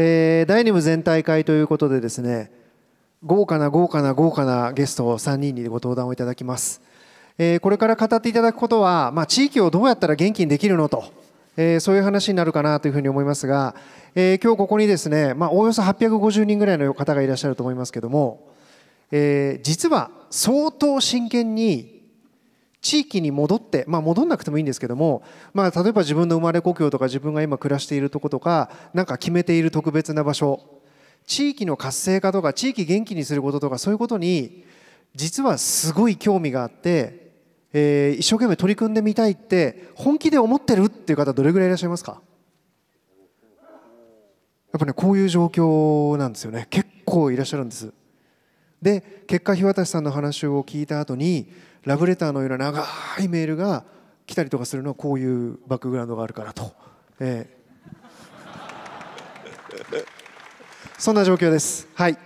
えー、第2部全体会ということでですね豪華な豪華な豪華なゲストを3人にご登壇をいただきます、えー、これから語っていただくことは、まあ、地域をどうやったら元気にできるのと、えー、そういう話になるかなというふうに思いますが、えー、今日ここにですね、まあ、およそ850人ぐらいの方がいらっしゃると思いますけども、えー、実は相当真剣に地域に戻って、まあ、戻んなくてもいいんですけども、まあ、例えば自分の生まれ故郷とか自分が今暮らしているとことかなんか決めている特別な場所地域の活性化とか地域元気にすることとかそういうことに実はすごい興味があって、えー、一生懸命取り組んでみたいって本気で思ってるっていう方どれぐらいいらっしゃいますかやっぱねこういう状況なんですよね結構いらっしゃるんです。で結果日渡さんの話を聞いた後にラブレターのような長いメールが来たりとかするのはこういうバックグラウンドがあるからと、えー、そんな状況です。はい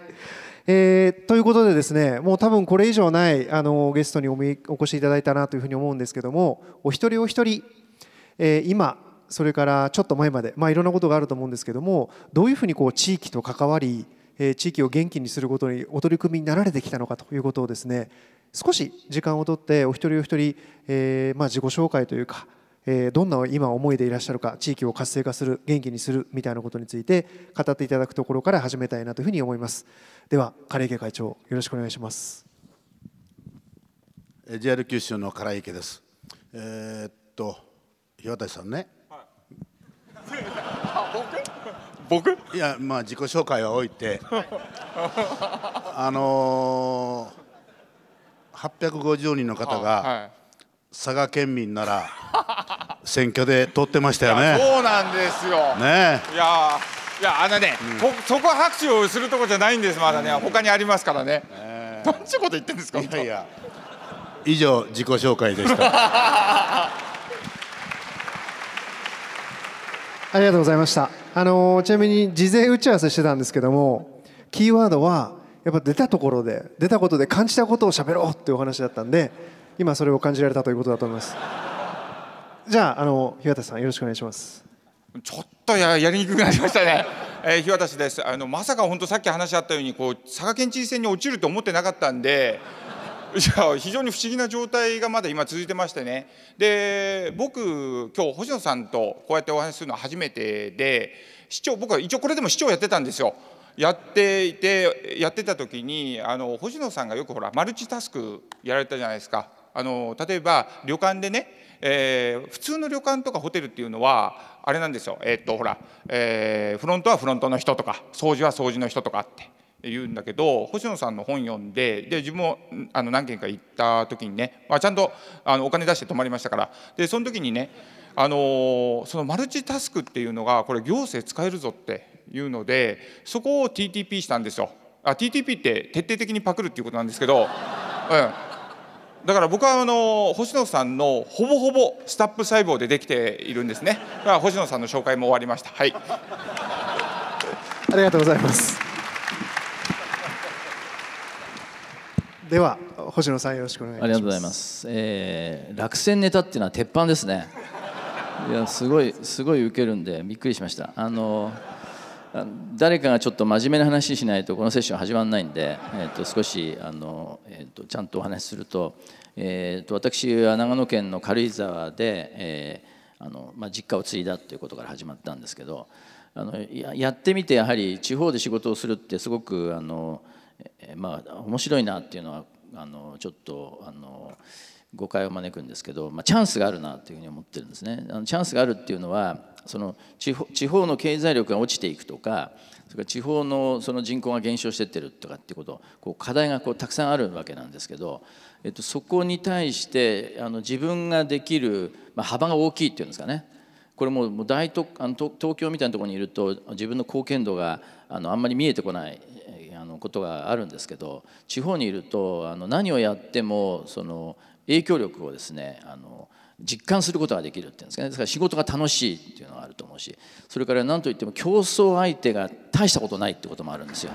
えー、ということでですねもう多分これ以上ないあのゲストにおみお越しいただいたなというふうに思うんですけどもお一人お一人、えー、今それからちょっと前まで、まあ、いろんなことがあると思うんですけどもどういうふうにこう地域と関わり、え地域を元気にすることにお取り組みになられてきたのかということをですね少し時間をとってお一人お一人、えー、まあ、自己紹介というか、えー、どんな今思いでいらっしゃるか地域を活性化する元気にするみたいなことについて語っていただくところから始めたいなというふうに思いますでは金池会長よろしくお願いします JR 九州の唐池ですえー、っと岩谷さんね、はい、僕いやまあ自己紹介は置いてあのー850人の方が佐賀県民なら選挙で通ってましたよね。そうなんですよ、ね、いやいやあのね、うん、そこは拍手をするとこじゃないんですまだね、うん、他にありますからね。ねなんちゅうこと言ってんですかいやいや以上自己紹介でしたありがとうございましたあのちなみに事前打ち合わせしてたんですけどもキーワードはやっぱ出たところで出たことで感じたことを喋ろうっていうお話だったんで今それを感じられたということだと思いますじゃああの日渡さんよろしくお願いしますちょっとやりにくくなりましたね えー、日渡ですあのまさか本当さっき話あったようにこう佐賀県知事選に落ちると思ってなかったんで 非常に不思議な状態がまだ今続いてましてねで僕今日星野さんとこうやってお話しするのは初めてで市長僕は一応これでも市長やってたんですよやっていてやってた時にあの星野さんがよくほらマルチタスクやられたじゃないですか。あの例えば旅館でね、えー、普通の旅館とかホテルっていうのはあれなんですよ、えー、っとほらえー、フロントはフロントの人とか掃除は掃除の人とかって。言うんだけど星野さんの本読んでで自分もあの何軒か行った時にね、まあ、ちゃんとあのお金出して泊まりましたからでその時にね、あのそのマルチタスクっていうのがこれ行政使えるぞっていうのでそこを TTP したんですよあ TTP って徹底的にパクるっていうことなんですけど、うん、だから僕はあの星野さんのほぼほぼスタップ細胞でできているんですねだから星野さんの紹介も終わりましたはいありがとうございますでは星野さんよろしくお願いしますありがとうございます、えー、落選ネタっていうのは鉄板ですねいやすごいすごい受けるんでびっくりしましたあのー誰かがちょっと真面目な話しないとこのセッション始まらないんで、えー、と少しあの、えー、とちゃんとお話しすると,、えー、と私は長野県の軽井沢で、えーあのまあ、実家を継いだということから始まったんですけどあのやってみてやはり地方で仕事をするってすごくあの、えー、まあ、面白いなっていうのはあのちょっとあの誤解を招くんですけど、まあ、チャンスがあるなというふうに思ってるんですね。あのチャンスがあるっていうのはその地方の経済力が落ちていくとかそれから地方のその人口が減少してってるとかってことこう課題がこうたくさんあるわけなんですけど、えっと、そこに対してあの自分ができる、まあ、幅が大きいっていうんですかねこれもう大都あの東京みたいなところにいると自分の貢献度があのあんまり見えてこないあのことがあるんですけど地方にいるとあの何をやってもその影響力をですねあの実感することができるっていうんですかねですから仕事が楽しいっていうのがあると思うしそれから何といっても競争相手が大したことないってこともあるんですよ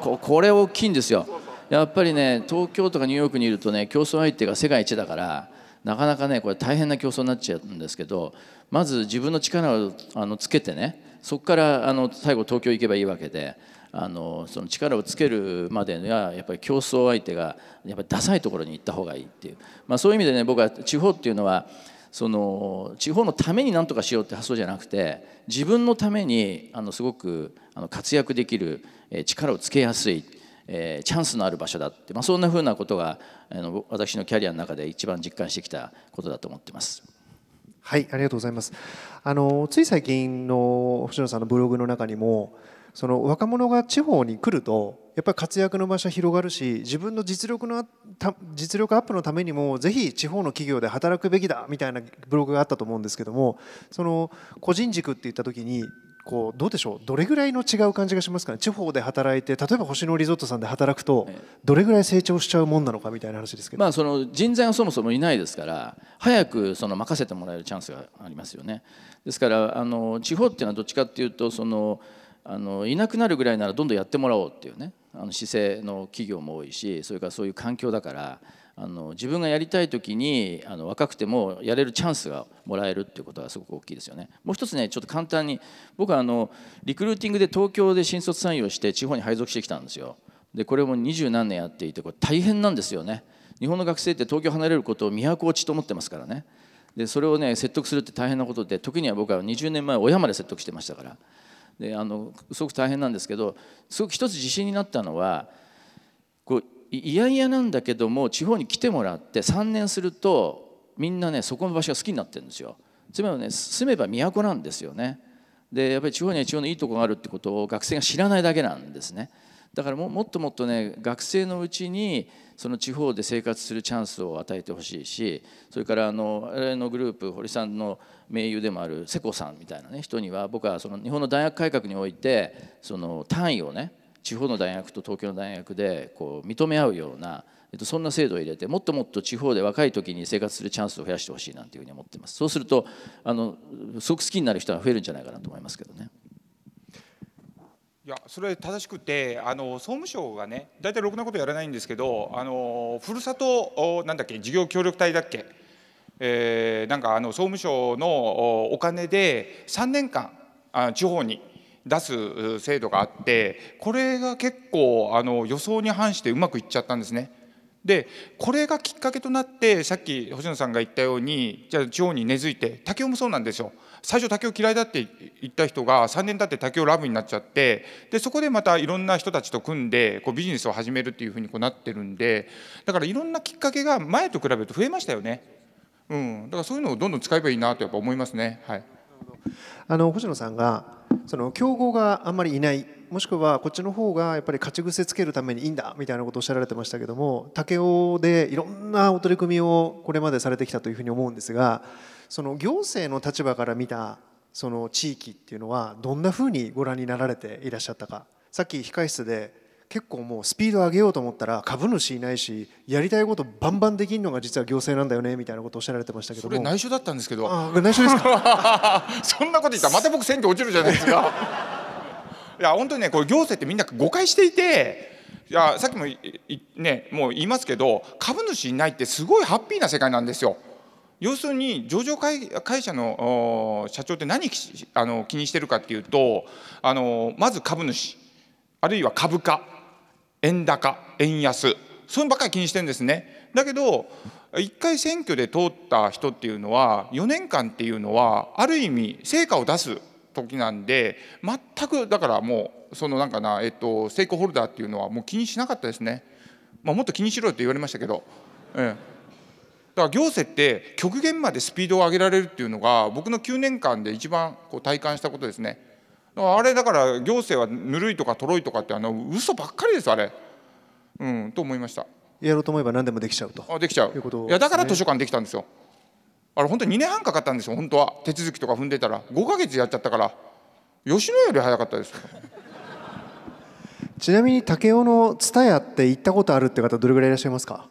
ここれ大きいんですよやっぱりね東京とかニューヨークにいるとね競争相手が世界一だからなかなかねこれ大変な競争になっちゃうんですけどまず自分の力をあのつけてねそこからあの最後東京行けばいいわけであのその力をつけるまでにはやっぱり競争相手がやっぱりダサいところに行った方がいいっていう、まあ、そういう意味でね僕は地方っていうのはその地方のために何とかしようって発想じゃなくて自分のためにあのすごくあの活躍できる、え力をつけやすい。えチャンスのある場所だって、まあ、そんなふうなことがあの私のキャリアの中で一番実感してきたことだと思ってます。はい、ありがとうございます。あのつい最近の星野さんのブログの中にもその若者が地方に来るとやっぱり活躍の場所広がるし自分の実力の実力アップのためにもぜひ地方の企業で働くべきだみたいなブログがあったと思うんですけどもその個人軸っていった時にこうどうでしょうどれぐらいの違う感じがしますかね地方で働いて例えば星野リゾートさんで働くとどれぐらい成長しちゃうもんなのかみたいな話ですけど、まあ、その人材がそもそもいないですから早くその任せてもらえるチャンスがありますよね。ですからあの地方っていうのはどっちかっていうとそのあのいなくなるぐらいならどんどんやってもらおうっていうねあの姿勢の企業も多いしそれからそういう環境だからあの自分がやりたい時にあの若くてもやれるチャンスがもらえるっていうことがすごく大きいですよね。もう一つねちょっと簡単に僕はあのリクルーティングで東京で新卒採用して地方に配属してきたんですよ。でこれも二十何年やっていてこれ大変なんですよね。日本の学生って東京離れることを都落ちと思ってますからね。でそれをね説得するって大変なことで時には僕は20年前親まで説得してましたから。であのすごく大変なんですけどすごく一つ自信になったのはこういやいやなんだけども地方に来てもらって3年するとみんなねそこの場所が好きになってるんですよ。つまりね住めば都なんですよね。でやっぱり地方には地方のいいとこがあるってことを学生が知らないだけなんですね。だからもっともっとね学生のうちにその地方で生活するチャンスを与えてほしいしそれからあの我々のグループ堀さんの盟友でもある世耕さんみたいな、ね、人には僕はその日本の大学改革においてその単位をね地方の大学と東京の大学でこう認め合うような、えっと、そんな制度を入れてもっともっと地方で若い時に生活するチャンスを増やしてほしいなんていうふうに思ってますそうするとあのすごく好きになる人が増えるんじゃないかなと思いますけどね。いやそれ正しくてあの総務省がね大体ろくなことやらないんですけどあのふるさとなんだっけ事業協力隊だっけ、えー、なんかあの総務省のお金で3年間あ地方に出す制度があってこれが結構あの予想に反してうまくいっちゃったんですね。でこれがきっかけとなってさっき星野さんが言ったようにじゃあ地方に根付いて竹雄もそうなんですよ。最初竹を嫌いだって言った人が3年経って竹をラブになっちゃってでそこでまたいろんな人たちと組んでこうビジネスを始めるっていうふうにこうなってるんでだからいろんなきっかけが前と比べると増えましたよね。うん、だからそういうのをどんどん使えばいいなとやっぱ思いますね。はい、あの星野さんがその競合があんまりいないもしくはこっちの方がやっぱり勝ち癖つけるためにいいんだみたいなことをおっしゃられてましたけども竹雄でいろんなお取り組みをこれまでされてきたというふうに思うんですがその行政の立場から見たその地域っていうのはどんなふうにご覧になられていらっしゃったかさっき控室で結構もうスピード上げようと思ったら株主いないしやりたいことバンバンできるのが実は行政なんだよねみたいなことをおっしゃられてましたけどそれ内緒だったんですけど内緒ですか そんなこと言ったらまた僕選挙落ちるじゃないですか いや本当にねこれ行政ってみんな誤解していていやさっきもねもう言いますけど株主いないってすごいハッピーな世界なんですよ要するに上場会社の社長って何あの気にしてるかっていうとあのまず株主あるいは株価円高円安そういうばっかり気にしてるんですね。だけど1回選挙で通った人っていうのは4年間っていうのはある意味成果を出す時なんで全くだからもうそのなんかな、えっと、ステークホルダーっていうのはもう気にしなかったですね、まあ、もっと気にしろよって言われましたけど。だから行政って極限までスピードを上げられるっていうのが僕の9年間で一番こう体感したことですねあれだから行政はぬるいとかとろいとかってあの嘘ばっかりですあれうんと思いましたやろうと思えば何でもできちゃうとあできちゃういうこと、ね、いやだから図書館できたんですよあれ本当に2年半かかったんですよ本当は手続きとか踏んでたら5か月やっちゃったから吉野より早かったですちなみに武雄の蔦屋って行ったことあるって方どれぐらいいらっしゃいますか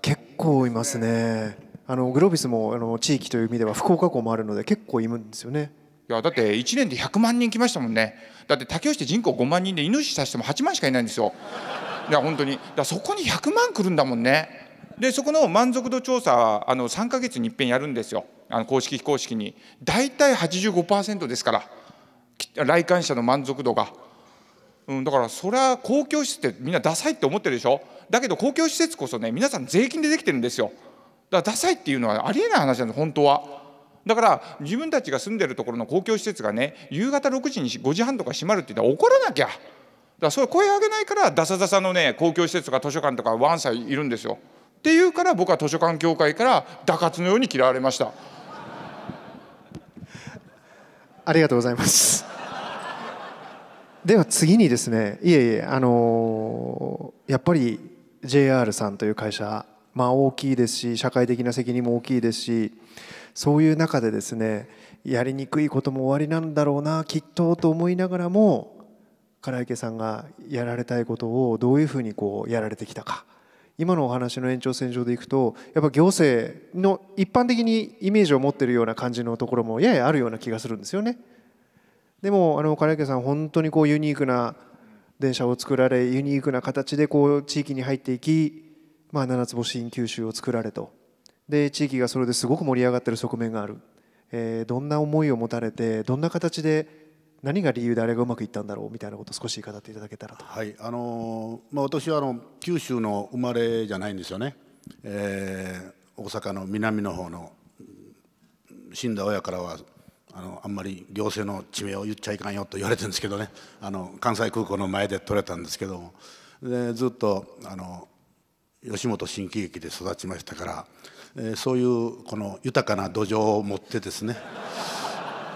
結構いますねあのグロービスもあの地域という意味では福岡港もあるので結構いるんですよねいやだって1年で100万人来ましたもんねだって竹雄市人口5万人で犬させても8万しかいないんですよいや本当にだそこに100万来るんだもんねでそこの満足度調査はあの3か月にいっぺんやるんですよあの公式非公式に大体85%ですから来館者の満足度がうん、だからそりゃ公共施設ってみんなダサいって思ってるでしょだけど公共施設こそね皆さん税金でできてるんですよだからダサいっていうのはありえない話なんです本当は。だから自分たちが住んでるところの公共施設がね夕方6時に5時半とか閉まるって言ったら怒らなきゃだからそう声上げないからダサダサのね公共施設とか図書館とかワンサイいるんですよ。っていうから僕は図書館協会から打活のように嫌われました。ありがとうございます。では次にですねいえいえあのやっぱり JR さんという会社、まあ、大きいですし社会的な責任も大きいですしそういう中でですねやりにくいことも終わりなんだろうなきっとと思いながらも唐池さんがやられたいことをどういうふうにこうやられてきたか今のお話の延長線上でいくとやっぱ行政の一般的にイメージを持ってるような感じのところもややあるような気がするんですよね。でもあの金池さん本当にこうユニークな電車を作られユニークな形でこう地域に入っていき、まあ、七つ星新九州を作られとで地域がそれですごく盛り上がってる側面がある、えー、どんな思いを持たれてどんな形で何が理由であれがうまくいったんだろうみたいなことを少し語っていただけたらと、はいあのまあ、私はあの九州の生まれじゃないんですよね、えー、大阪の南の方の死んだ親からはあのあんまり行政の地名を言っちゃいかんよと言われてるんですけどね あの関西空港の前で撮れたんですけどもでずっとあの吉本新喜劇で育ちましたから、えー、そういうこの豊かな土壌を持ってですね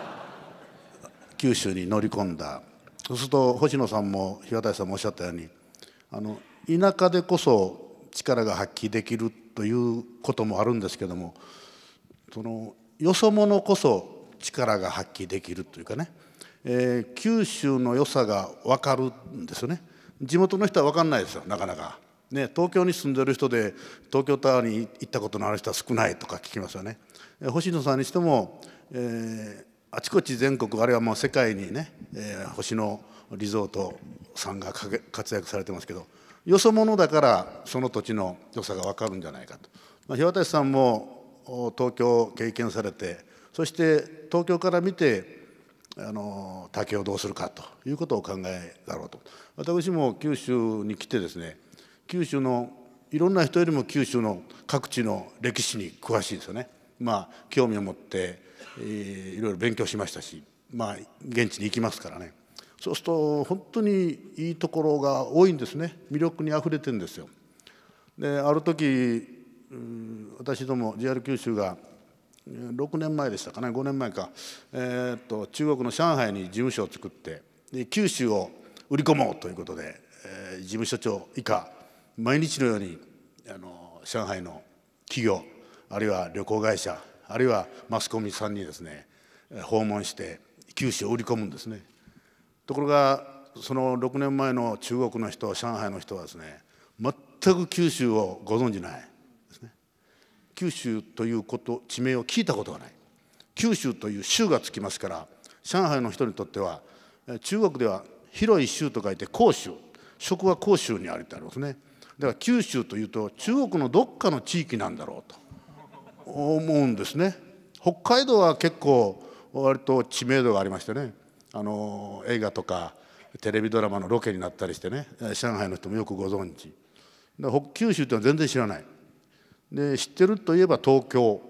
九州に乗り込んだそうすると星野さんも平田さんもおっしゃったようにあの田舎でこそ力が発揮できるということもあるんですけどもそのよそ者こそ力が発揮できるというかね、えー、九州の良さが分かるんですよね地元の人は分かんないですよなかなか、ね、東京に住んでる人で東京タワーに行ったことのある人は少ないとか聞きますよね、えー、星野さんにしても、えー、あちこち全国あるいはもう世界にね、えー、星野リゾートさんが活躍されてますけどよそ者だからその土地の良さが分かるんじゃないかと、まあ、日渡さんも東京経験されてそして東京から見てあの竹をどうするかということを考えだろうと私も九州に来てですね九州のいろんな人よりも九州の各地の歴史に詳しいですよね。まあ、興味を持って、えー、いろいろ勉強しましたし、まあ、現地に行きますからねそうすると本当にいいところが多いんですね魅力にあふれてんですよ。である時私ども JR 九州が6年前でしたかね5年前か、えー、っと中国の上海に事務所を作ってで九州を売り込もうということで、えー、事務所長以下毎日のようにあの上海の企業あるいは旅行会社あるいはマスコミさんにですね訪問して九州を売り込むんですねところがその6年前の中国の人上海の人はですね全く九州をご存じない九州ということ地名を聞いたことがない九州という州がつきますから上海の人にとっては中国では広い州と書いて広州職は広州にありってありますねだから九州というと中国のどっかの地域なんだろうと思うんですね北海道は結構割と知名度がありましてねあの映画とかテレビドラマのロケになったりしてね上海の人もよくご存知北九州ってのは全然知らないで知ってるといえば東京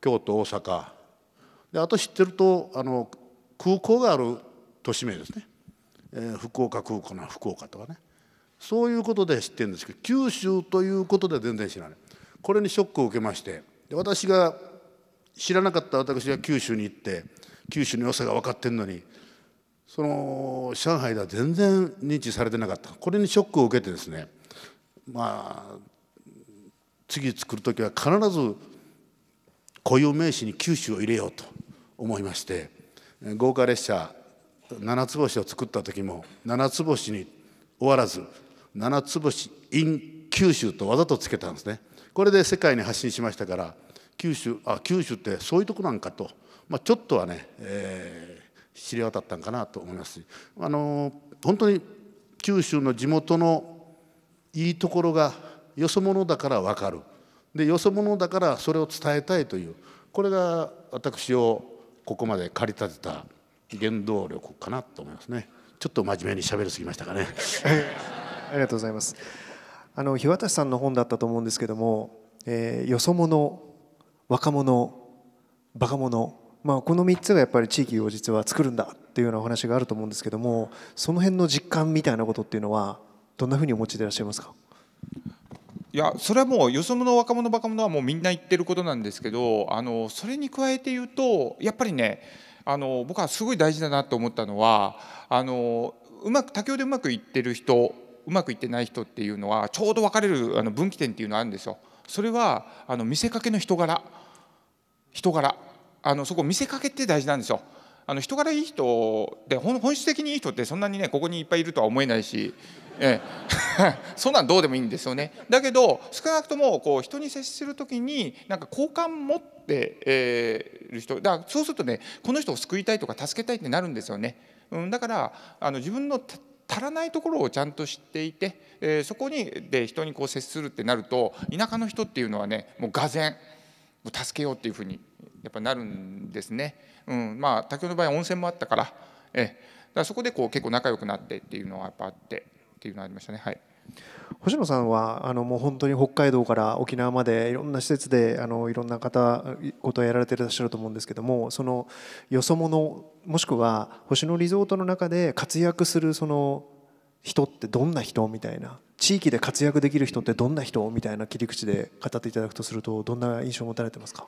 京都大阪であと知ってるとあの空港がある都市名ですね、えー、福岡空港な福岡とかねそういうことで知ってるんですけど九州ということで全然知らないこれにショックを受けましてで私が知らなかった私が九州に行って九州の良さが分かってるのにその上海では全然認知されてなかったこれにショックを受けてですねまあ次作る時は必ず固有名詞に九州を入れようと思いまして豪華列車七つ星を作った時も七つ星に終わらず七つ星 in 九州とわざとつけたんですねこれで世界に発信しましたから九州あ九州ってそういうとこなんかと、まあ、ちょっとはね、えー、知れ渡ったんかなと思いますし、あのー、本当に九州の地元のいいところがよそ者だから分かるでよそ者だからそれを伝えたいというこれが私をここまで駆り立てた原動力かなと思いますねちょっと真面目に喋りすぎましたかね ありがとうございますあの日渡さんの本だったと思うんですけども、えー、よそ者若者バカ者まあ、この3つがやっぱり地域を実は作るんだっていうようなお話があると思うんですけどもその辺の実感みたいなことっていうのはどんなふうにお持ちでいらっしゃいますかいやそれはもうよそ者若者若者はもうみんな言ってることなんですけどあのそれに加えて言うとやっぱりねあの僕はすごい大事だなと思ったのはあのうまく多教でうまくいってる人うまくいってない人っていうのはちょうど分かれるあの分岐点っていうのがあるんですよ。それはあの見せかけの人柄人柄あのそこ見せかけって大事なんですよ。あの人柄いい人で本質的にいい人ってそんなにねここにいっぱいいるとは思えないし、ええ、そんなんどうでもいいんですよね。だけど少なくともこう人に接する時になんか好感持ってえる人だからそうするとねこの人を救いたいとか助けたいってなるんですよね。うん、だからあの自分の足らないところをちゃんと知っていて、えー、そこにで人にこう接するってなると田舎の人っていうのはねもうがぜん助けようっていうふうにやっぱなるんですね。うんまあ、卓の場合温泉もあったからえだからそこでこう結構仲良くなってっていうのはやっぱあってっていうのはありましたね。はい星野さんはあのもう本当に北海道から沖縄までいろんな施設であのいろんな方ごとやられてらっしゃると思うんですけどもそのよそ者もしくは星野リゾートの中で活躍するその人ってどんな人みたいな地域で活躍できる人ってどんな人みたいな切り口で語っていただくとするとどんな印象を持たれてますか、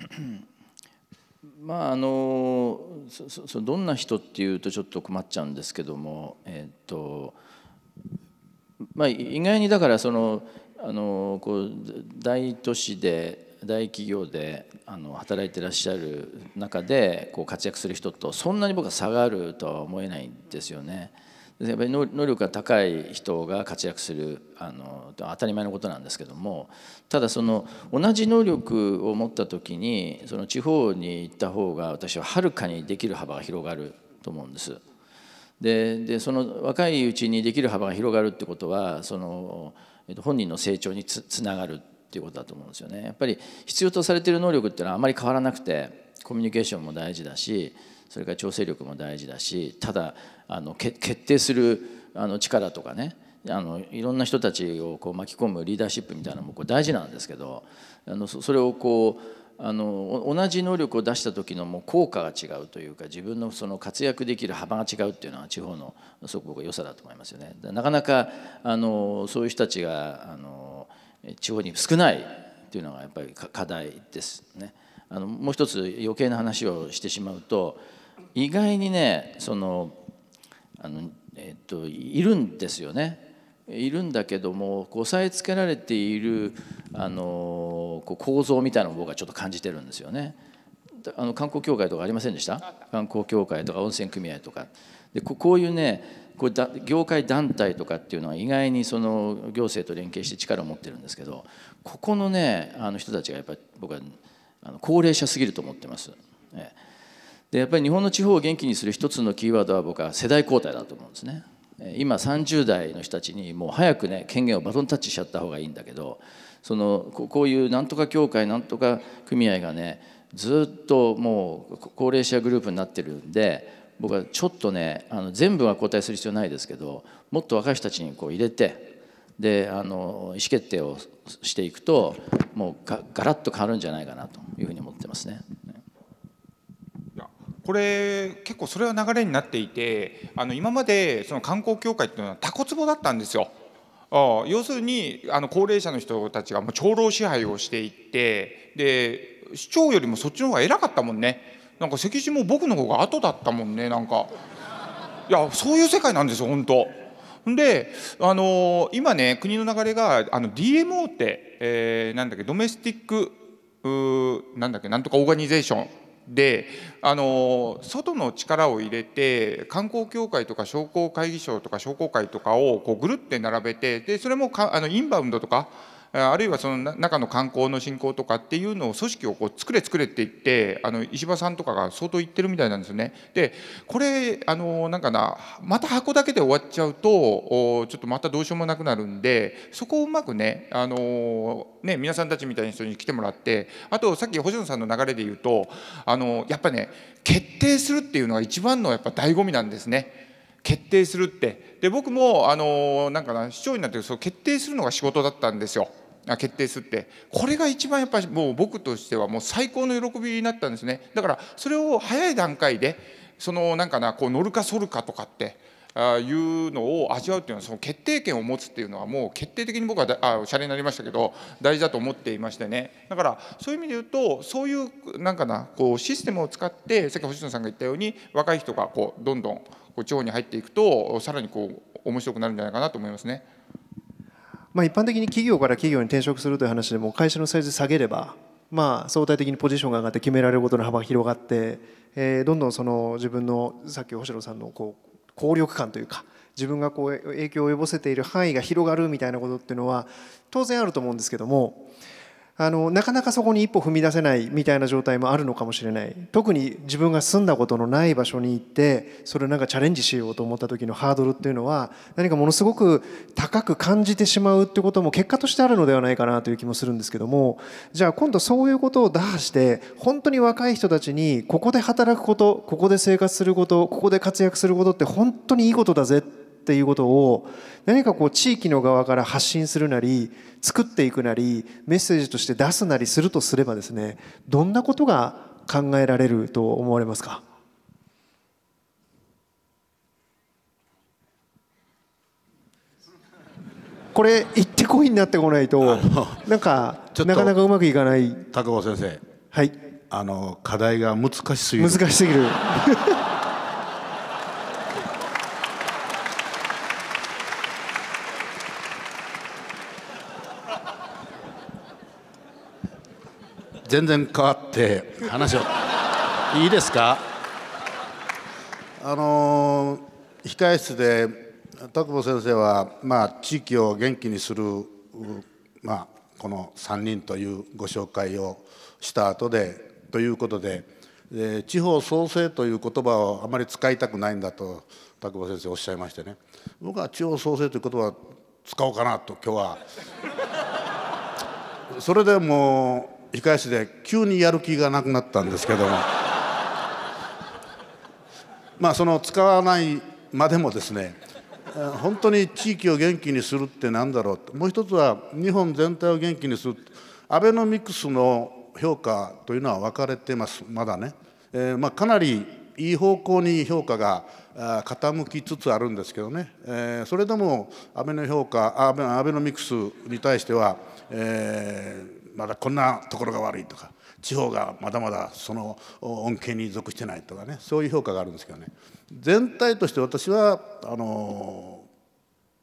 まああのそそどんな人っていうとちょっと困っちゃうんですけども、えっ、とまあ、意外にだからそのあのこう大都市で大企業であの働いてらっしゃる中でこう活躍する人とそんなに僕は差があるとは思えないんですよね。やっぱり能力が高い人が活躍するあの当たり前のことなんですけどもただその同じ能力を持った時にその地方に行った方が私ははるかにできる幅が広がると思うんです。でその若いうちにできる幅が広がるってことはその、えっと、本人の成長につつながるっていうことだと思うんですよね。やっぱり必要とされている能力っていうのはあまり変わらなくてコミュニケーションも大事だしそれから調整力も大事だしただあの決定するあの力とかねあのいろんな人たちをこう巻き込むリーダーシップみたいなのもこう大事なんですけどあのそそれをこうあの同じ能力を出した時のもう効果が違うというか自分のその活躍できる幅が違うっていうのは地方のすごく良さだと思いますよね。なかなかあのそういう人たちがあの地方に少ないっていうのがやっぱり課題ですね。あのもう一つ余計な話をしてしまうと意外にねそのあの、えっと、いるんですよね。いるんだけども押さえつけられているあのこう構造みたいなのを僕はちょっと感じてるんですよね。あの観光協会とかありませんでした観光協会とか温泉組合とかでこういうねこうだ業界団体とかっていうのは意外にその行政と連携して力を持ってるんですけどここのねあの人たちがやっぱり僕はあの高齢者すぎると思ってます。ええでやっぱり日本の地方を元気にする一つのキーワードは僕は世代交代だと思うんですね今30代の人たちにもう早くね権限をバトンタッチしちゃった方がいいんだけどそのこういうなんとか協会なんとか組合がねずっともう高齢者グループになってるんで僕はちょっとねあの全部は交代する必要ないですけどもっと若い人たちにこう入れてであの意思決定をしていくともうガラッと変わるんじゃないかなというふうに思ってますね。これ結構それは流れになっていてあの今までその観光協会っていうのはタコツボだったんですよ。要するにあの高齢者の人たちがもう長老支配をしていってで市長よりもそっちの方が偉かったもんねなんか席次も僕の方が後だったもんねなんかいやそういう世界なんですよ本当で、あのー、今ね国の流れがあの DMO って、えー、なんだっけドメスティックなんだっけなんとかオーガニゼーションであの外の力を入れて観光協会とか商工会議所とか商工会とかをこうぐるって並べてでそれもかあのインバウンドとかあるいはその中の観光の振興とかっていうのを組織をこう作れ作れって言ってあの石破さんとかが相当言ってるみたいなんですよね。でこれあのなんかなまた箱だけで終わっちゃうとちょっとまたどうしようもなくなるんでそこをうまくねあのね皆さんたちみたいな人に来てもらってあとさっき星野さんの流れで言うとあのやっぱね決定するっていうのが一番のやっぱ醍醐味なんですね。決定するってで僕もあのなんかな市長になってその決定するのが仕事だったんですよ。決定するってこれが一番やっぱりもう僕としてはもう最高の喜びになったんですねだからそれを早い段階でそのなんかなこう乗るか反るかとかってあいうのを味わうっていうのはその決定権を持つっていうのはもう決定的に僕はだあおしゃれになりましたけど大事だと思っていましてねだからそういう意味で言うとそういうなんかなこうシステムを使ってさっき星野さんが言ったように若い人がこうどんどんこう地方に入っていくとさらにこう面白くなるんじゃないかなと思いますね。まあ、一般的に企業から企業に転職するという話でも会社のサイズ下げれば、まあ、相対的にポジションが上がって決められることの幅が広がって、えー、どんどんその自分のさっき星野さんのこう効力感というか自分がこう影響を及ぼせている範囲が広がるみたいなことっていうのは当然あると思うんですけどもあのなかなかそこに一歩踏み出せないみたいな状態もあるのかもしれない特に自分が住んだことのない場所に行ってそれをなんかチャレンジしようと思った時のハードルっていうのは何かものすごく高く感じてしまうってことも結果としてあるのではないかなという気もするんですけどもじゃあ今度そういうことを打破して本当に若い人たちにここで働くことここで生活することここで活躍することって本当にいいことだぜってっていうことを何かこう地域の側から発信するなり作っていくなりメッセージとして出すなりするとすればですねどんなことが考えられると思われますか これ行ってこいになってこないとなんかなかなかうまくいかない高尾先生はいあの課題が難しすぎる難しすぎる全然変わって話をいいですかあのー、控え室で田久保先生は、まあ、地域を元気にする、まあ、この3人というご紹介をした後でということでで地方創生という言葉をあまり使いたくないんだと田久保先生おっしゃいましてね僕は地方創生という言葉を使おうかなと今日は。それでも控え室で急にやる気がなくなったんですけども まあその使わないまでもですね本当に地域を元気にするって何だろうもう一つは日本全体を元気にするアベノミクスの評価というのは分かれてますまだね、えー、まあ、かなりいい方向に評価が傾きつつあるんですけどね、えー、それでもアベノ評価アベノミクスに対しては、えーまだこんなところが悪いとか地方がまだまだその恩恵に属してないとかねそういう評価があるんですけどね全体として私はあの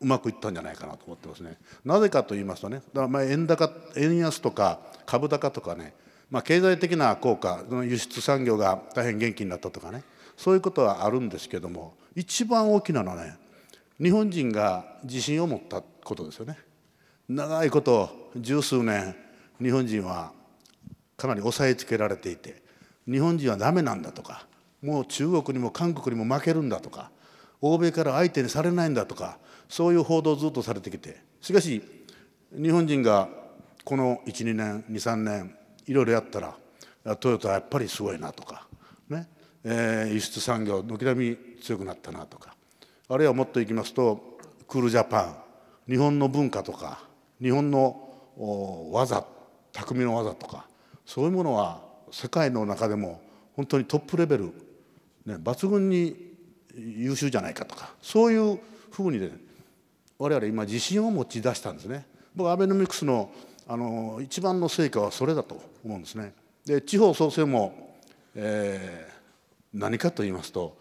うまくいったんじゃないかなと思ってますね。なぜかと言いますとねだからま円高円安とか株高とかね、まあ、経済的な効果輸出産業が大変元気になったとかねそういうことはあるんですけども一番大きなのはね日本人が自信を持ったことですよね。長いこと十数年日本人はかなり押さえつけられていて日本人はダメなんだとかもう中国にも韓国にも負けるんだとか欧米から相手にされないんだとかそういう報道をずっとされてきてしかし日本人がこの12年23年いろいろやったらトヨタはやっぱりすごいなとか、ねえー、輸出産業軒並み強くなったなとかあるいはもっといきますとクールジャパン日本の文化とか日本の技匠の技とかそういうものは世界の中でも本当にトップレベル、ね、抜群に優秀じゃないかとかそういうふうにね我々今自信を持ち出したんですね。僕アベノミクスのあの一番の成果はそれだと思うんですね。で地方創生も、えー、何かと言いますと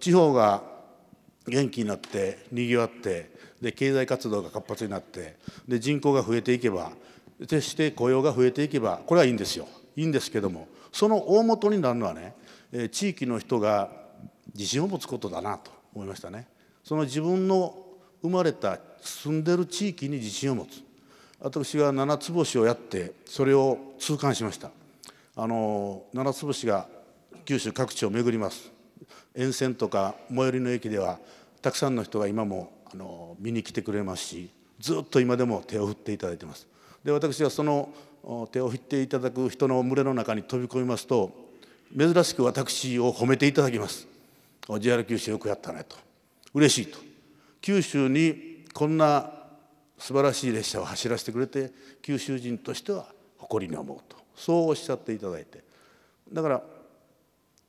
地方が元気になってにぎわってで経済活動が活発になってで人口が増えていけば徹して雇用が増えていけばこれはいいんですよいいんですけどもその大元になるのはね地域の人が自信を持つことだなと思いましたね。その自分の生まれた住んでる地域に自信を持つ私が七つ星をやってそれを痛感しましたあの七つ星が九州各地を巡ります沿線とか最寄りの駅ではたくさんの人が今もあの見に来てくれますしずっと今でも手を振っていただいてますで私はその手を振っていただく人の群れの中に飛び込みますと珍しく私を褒めていただきます「JR 九州よくやったね」と「嬉しい」と「九州にこんな素晴らしい列車を走らせてくれて九州人としては誇りに思う」とそうおっしゃっていただいてだから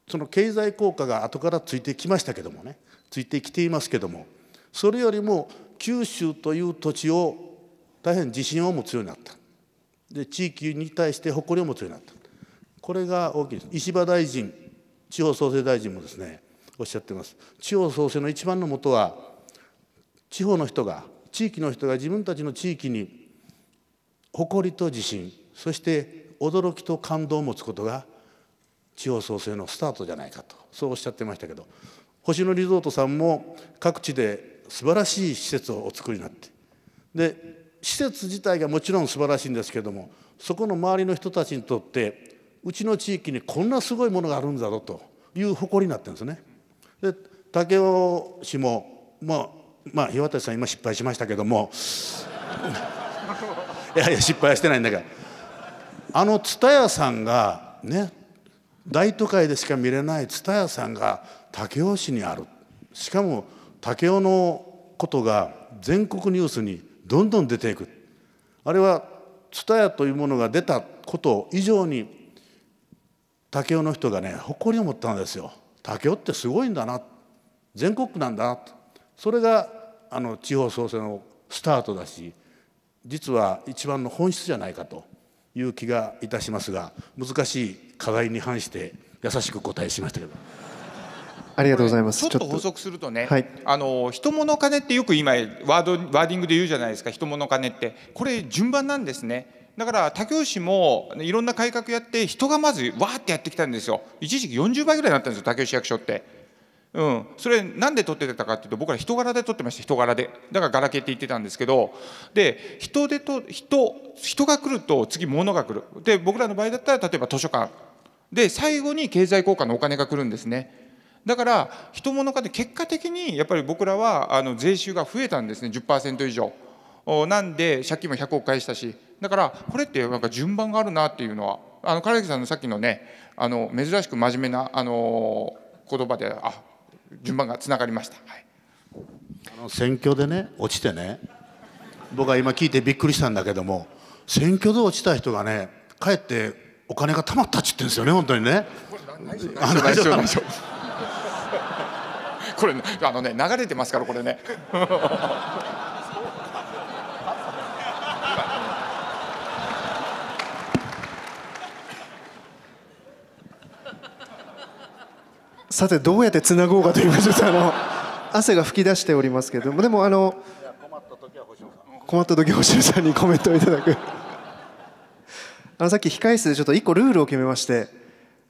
その経済効果が後からついてきましたけどもねついてきていますけどもそれよりも九州という土地を大変自信を持つようになったで地域に対して誇りを持つようになったこれが大きいです石破大臣地方創生大臣もですねおっしゃってます地方創生の一番のもとは地方の人が地域の人が自分たちの地域に誇りと自信そして驚きと感動を持つことが地方創生のスタートじゃないかとそうおっしゃってましたけど星野リゾートさんも各地で素晴らしい施設をお作りになってで施設自体がもちろん素晴らしいんですけどもそこの周りの人たちにとってうちの地域にこんなすごいものがあるんだぞという誇りになってるんですね。で武雄氏も、まあ、まあ日渡さん今失敗しましたけども いやいや失敗はしてないんだけどあの蔦屋さんがね大都会でしか見れない蔦屋さんが武雄市にあるしかも武雄のことが全国ニュースにどんどん出ていくあれは蔦屋というものが出たこと以上に武雄の人がね誇りを持ったんですよ武雄ってすごいんだな全国区なんだなとそれがあの地方創生のスタートだし実は一番の本質じゃないかという気がいたしますが難しい課題に反して優しく答えしましたけど。ありがとうございます。ちょっと補足するとね、はい、あの人物金ってよく今ワードワーディングで言うじゃないですか。人物金ってこれ順番なんですね。だから他教師もいろんな改革やって人がまずわーってやってきたんですよ一時期40倍ぐらいになったんですよ他教師役所って。うん、それなんで取ってたかっていうと僕ら人柄で取ってました人柄でだからガラケーって言ってたんですけどで人でと人人が来ると次物が来るで僕らの場合だったら例えば図書館で最後に経済効果のお金が来るんですねだから人物化で結果的にやっぱり僕らはあの税収が増えたんですね10%以上。なんで借金も100億返したしだからこれってなんか順番があるなっていうのはあの唐木さんのさっきのねあの珍しく真面目なあの言葉であ順番がつながりました、はい、あの選挙でね落ちてね僕は今聞いてびっくりしたんだけども選挙で落ちた人がねかえってお金がたまったっちって言うんですよね本当にね。あの これあのね流れてますからこれね さてどうやってつなごうかと言いましたあの汗が噴き出しておりますけれどもでもあの困った時は星野さんにコメントをいただく あのさっき控室でちょっと1個ルールを決めまして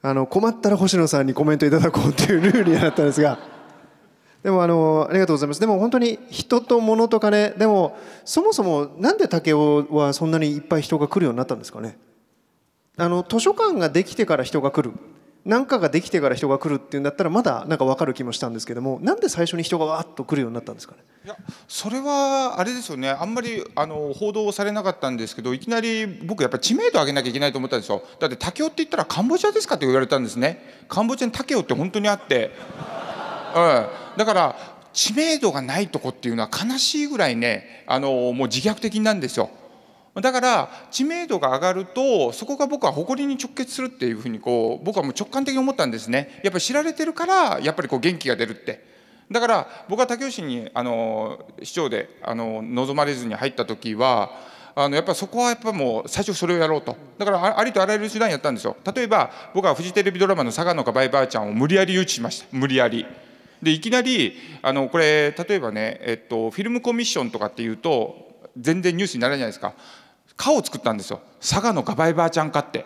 あの困ったら星野さんにコメントいただこうっていうルールになったんですが。でもあのありがとうございます。でも本当に人と物と金、ね、でもそもそもなんで竹雄はそんなにいっぱい人が来るようになったんですかね。あの図書館ができてから人が来る。何かができてから人が来るっていうんだったらまだなんか分かる気もしたんですけどもなんで最初に人がわっと来るようになったんですかねいやそれはあれですよねあんまりあの報道されなかったんですけどいきなり僕やっぱり知名度上げなきゃいけないと思ったんですよだって竹雄って言ったらカンボジアですかって言われたんですねカンボジアに竹雄って本当にあって、うんだから知名度がないとこっていうのは悲しいぐらいねあのもう自虐的なんですよ。だから知名度が上がるとそこが僕は誇りに直結するっていうふうにこう僕はもう直感的に思ったんですねやっぱり知られてるからやっぱりこう元気が出るってだから僕は武雄市にあの市長であの望まれずに入った時はあのやっぱそこはやっぱもう最初それをやろうとだからありとあらゆる手段やったんですよ例えば僕はフジテレビドラマの「佐賀のかばいばあちゃん」を無理やり誘致しました無理やり。でいきなりあのこれ例えばね、えっと、フィルムコミッションとかっていうと全然ニュースにならないじゃないですか課を作ったんですよ佐賀のガバイバーちゃんかって。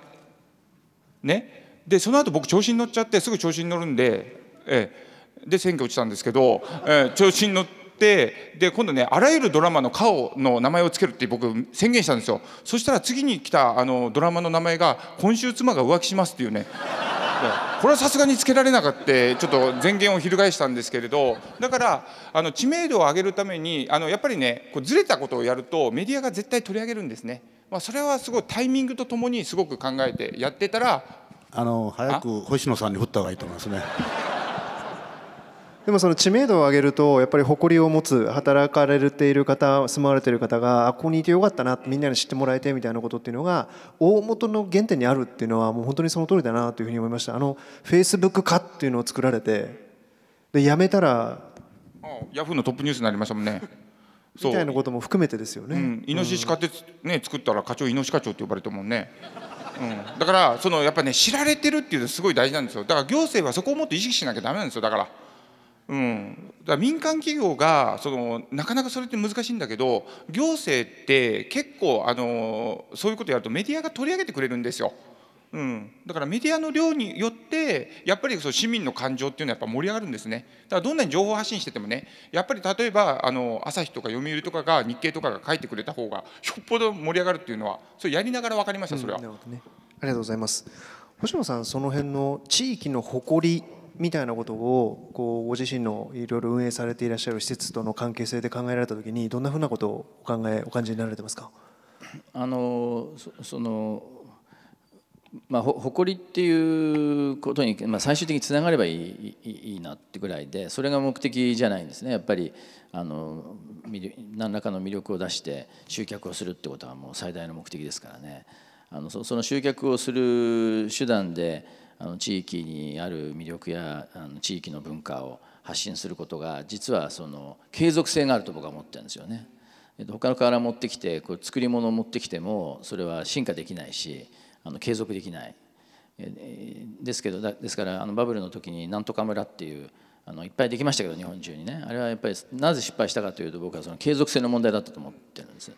ね、でその後僕調子に乗っちゃってすぐ調子に乗るんで、ええ、で選挙落ちたんですけど、ええ、調子に乗って。ってで今度ねあらゆるドラマの顔の名前をつけるって僕宣言したんですよそしたら次に来たあのドラマの名前が「今週妻が浮気します」っていうねこれはさすがにつけられなかったちょっと前言を翻したんですけれどだからあの知名度を上げるためにあのやっぱりねこうずれたことをやるとメディアが絶対取り上げるんですね。まあ、それはすごいタイミングとともにすごく考えてやってたらあの早く星野さんに振った方がいいと思いますね。でもその知名度を上げるとやっぱり誇りを持つ働かれている方住まわれている方があここにいてよかったなみんなに知ってもらえてみたいなことっていうのが大元の原点にあるっていうのはもう本当にその通りだなというふうに思いましたあのフェイスブック化っていうのを作られてでやめたらヤフーのトップニュースになりましたもんね。みたいなことも含めてですよね。うん、イノシシ買って、ね、作ったら課長イノシ課長って呼ばれたもんね。うん、だからそのやっぱね知られてるっていうのはすごい大事なんですよだから行政はそこをもっと意識しなきゃダメなんですよだから。うん、だ民間企業がそのなかなかそれって難しいんだけど行政って結構あのそういうことやるとメディアが取り上げてくれるんですよ。うん、だからメディアの量によってやっぱりその市民の感情っていうのはやっぱ盛り上がるんですねだからどんなに情報発信しててもねやっぱり例えばあの朝日とか読売とかが日経とかが書いてくれた方がよっぽど盛り上がるっていうのはそれやりながら分かりましたそれは、うんね、ありがとうございます星野さんその辺の地域の誇りみたいなことをこうご自身のいろいろ運営されていらっしゃる施設との関係性で考えられた時にどんなふうなことをお考えお感じになられてますかあのそのまあ、誇りっていうことに、まあ、最終的につながればいいいいなってぐらいでそれが目的じゃないんですねやっぱりあの何らかの魅力を出して集客をするってことはもう最大の目的ですからねあのその集客をする手段であの地域にある魅力やあの地域の文化を発信することが実はその継続性があると僕は思ってるんですよね。他から持ってきてこれ作り物を持ってきてもそれは進化できないしあの継続できない。ですけどですからあのバブルの時に何とか村っていうあのいっぱいできましたけど日本中にねあれはやっぱりなぜ失敗したかというと僕はその継続性の問題だったと思ってるんです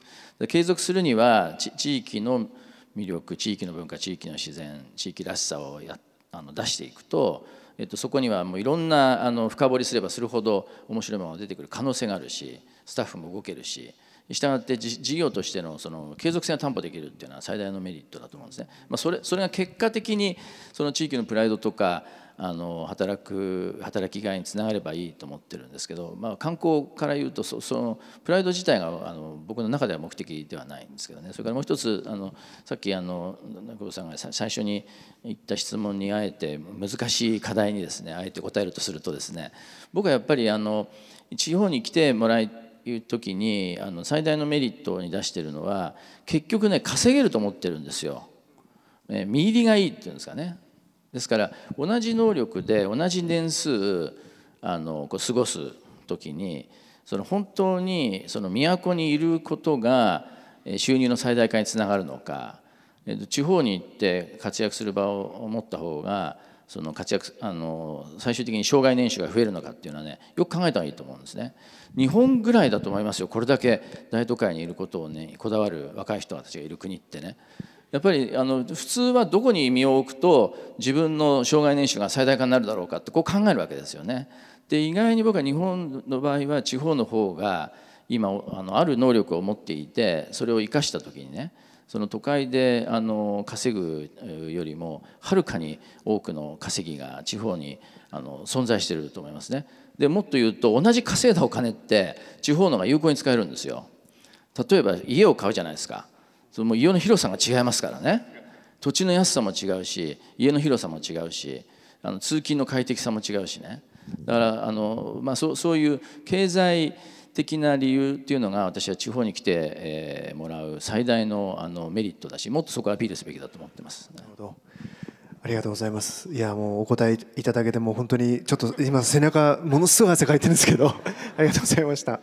継続するには地域の魅力地域の文化地域の自然地域らしさをやっあの出していくと、えっと、そこにはもういろんなあの深掘りすればするほど面白いものが出てくる可能性があるしスタッフも動けるし。したって事業としてのその継続性が担保できるっていうのは最大のメリットだと思うんですね。まあ、それそれが結果的にその地域のプライドとかあの働く働きがいにつながればいいと思ってるんですけど、まあ、観光から言うとそのプライド自体があの僕の中では目的ではないんですけどねそれからもう一つあのさっきあの中尾さんが最初に言った質問にあえて難しい課題にですねあえて答えるとするとですね僕はやっぱりあの地方に来てもらいいう時にあの最大のメリットに出してるのは結局ね稼げると思ってるんですよ。えー、身入りがいいっていうんですかねですから同じ能力で同じ年数あのこう過ごす時にその本当にその都にいることが収入の最大化につながるのか地方に行って活躍する場を持った方がその活躍あの最終的に障害年収が増えるのかっていうのはねよく考えた方がいいと思うんですね。日本ぐらいだと思いますよこれだけ大都会にいることをねこだわる若い人たちがいる国ってね。やっぱりあの普通はどこに身を置くと自分の障害年収が最大化になるだろうかってこう考えるわけですよね。で意外に僕は日本の場合は地方の方が今あのある能力を持っていてそれを生かした時にねその都会であの稼ぐよりもはるかに多くの稼ぎが地方にあの存在してると思いますね。でもっと言うと同じ稼いだお金って地方のが有効に使えるんですよ。例えば家を買うじゃないですか。その家の広さが違いますからね土地の安さも違うし家の広さも違うしあの通勤の快適さも違うしねだからあの、まあ、そそういう経済的な理由っていうのが私は地方に来て、えー、もらう最大のあのメリットだしもっとそこをアピールすべきだと思ってます。なるほどありがとうございます。いや、もうお答えいただけて、も本当にちょっと今、背中、ものすごい汗かいてるんですけど ありがとうございました。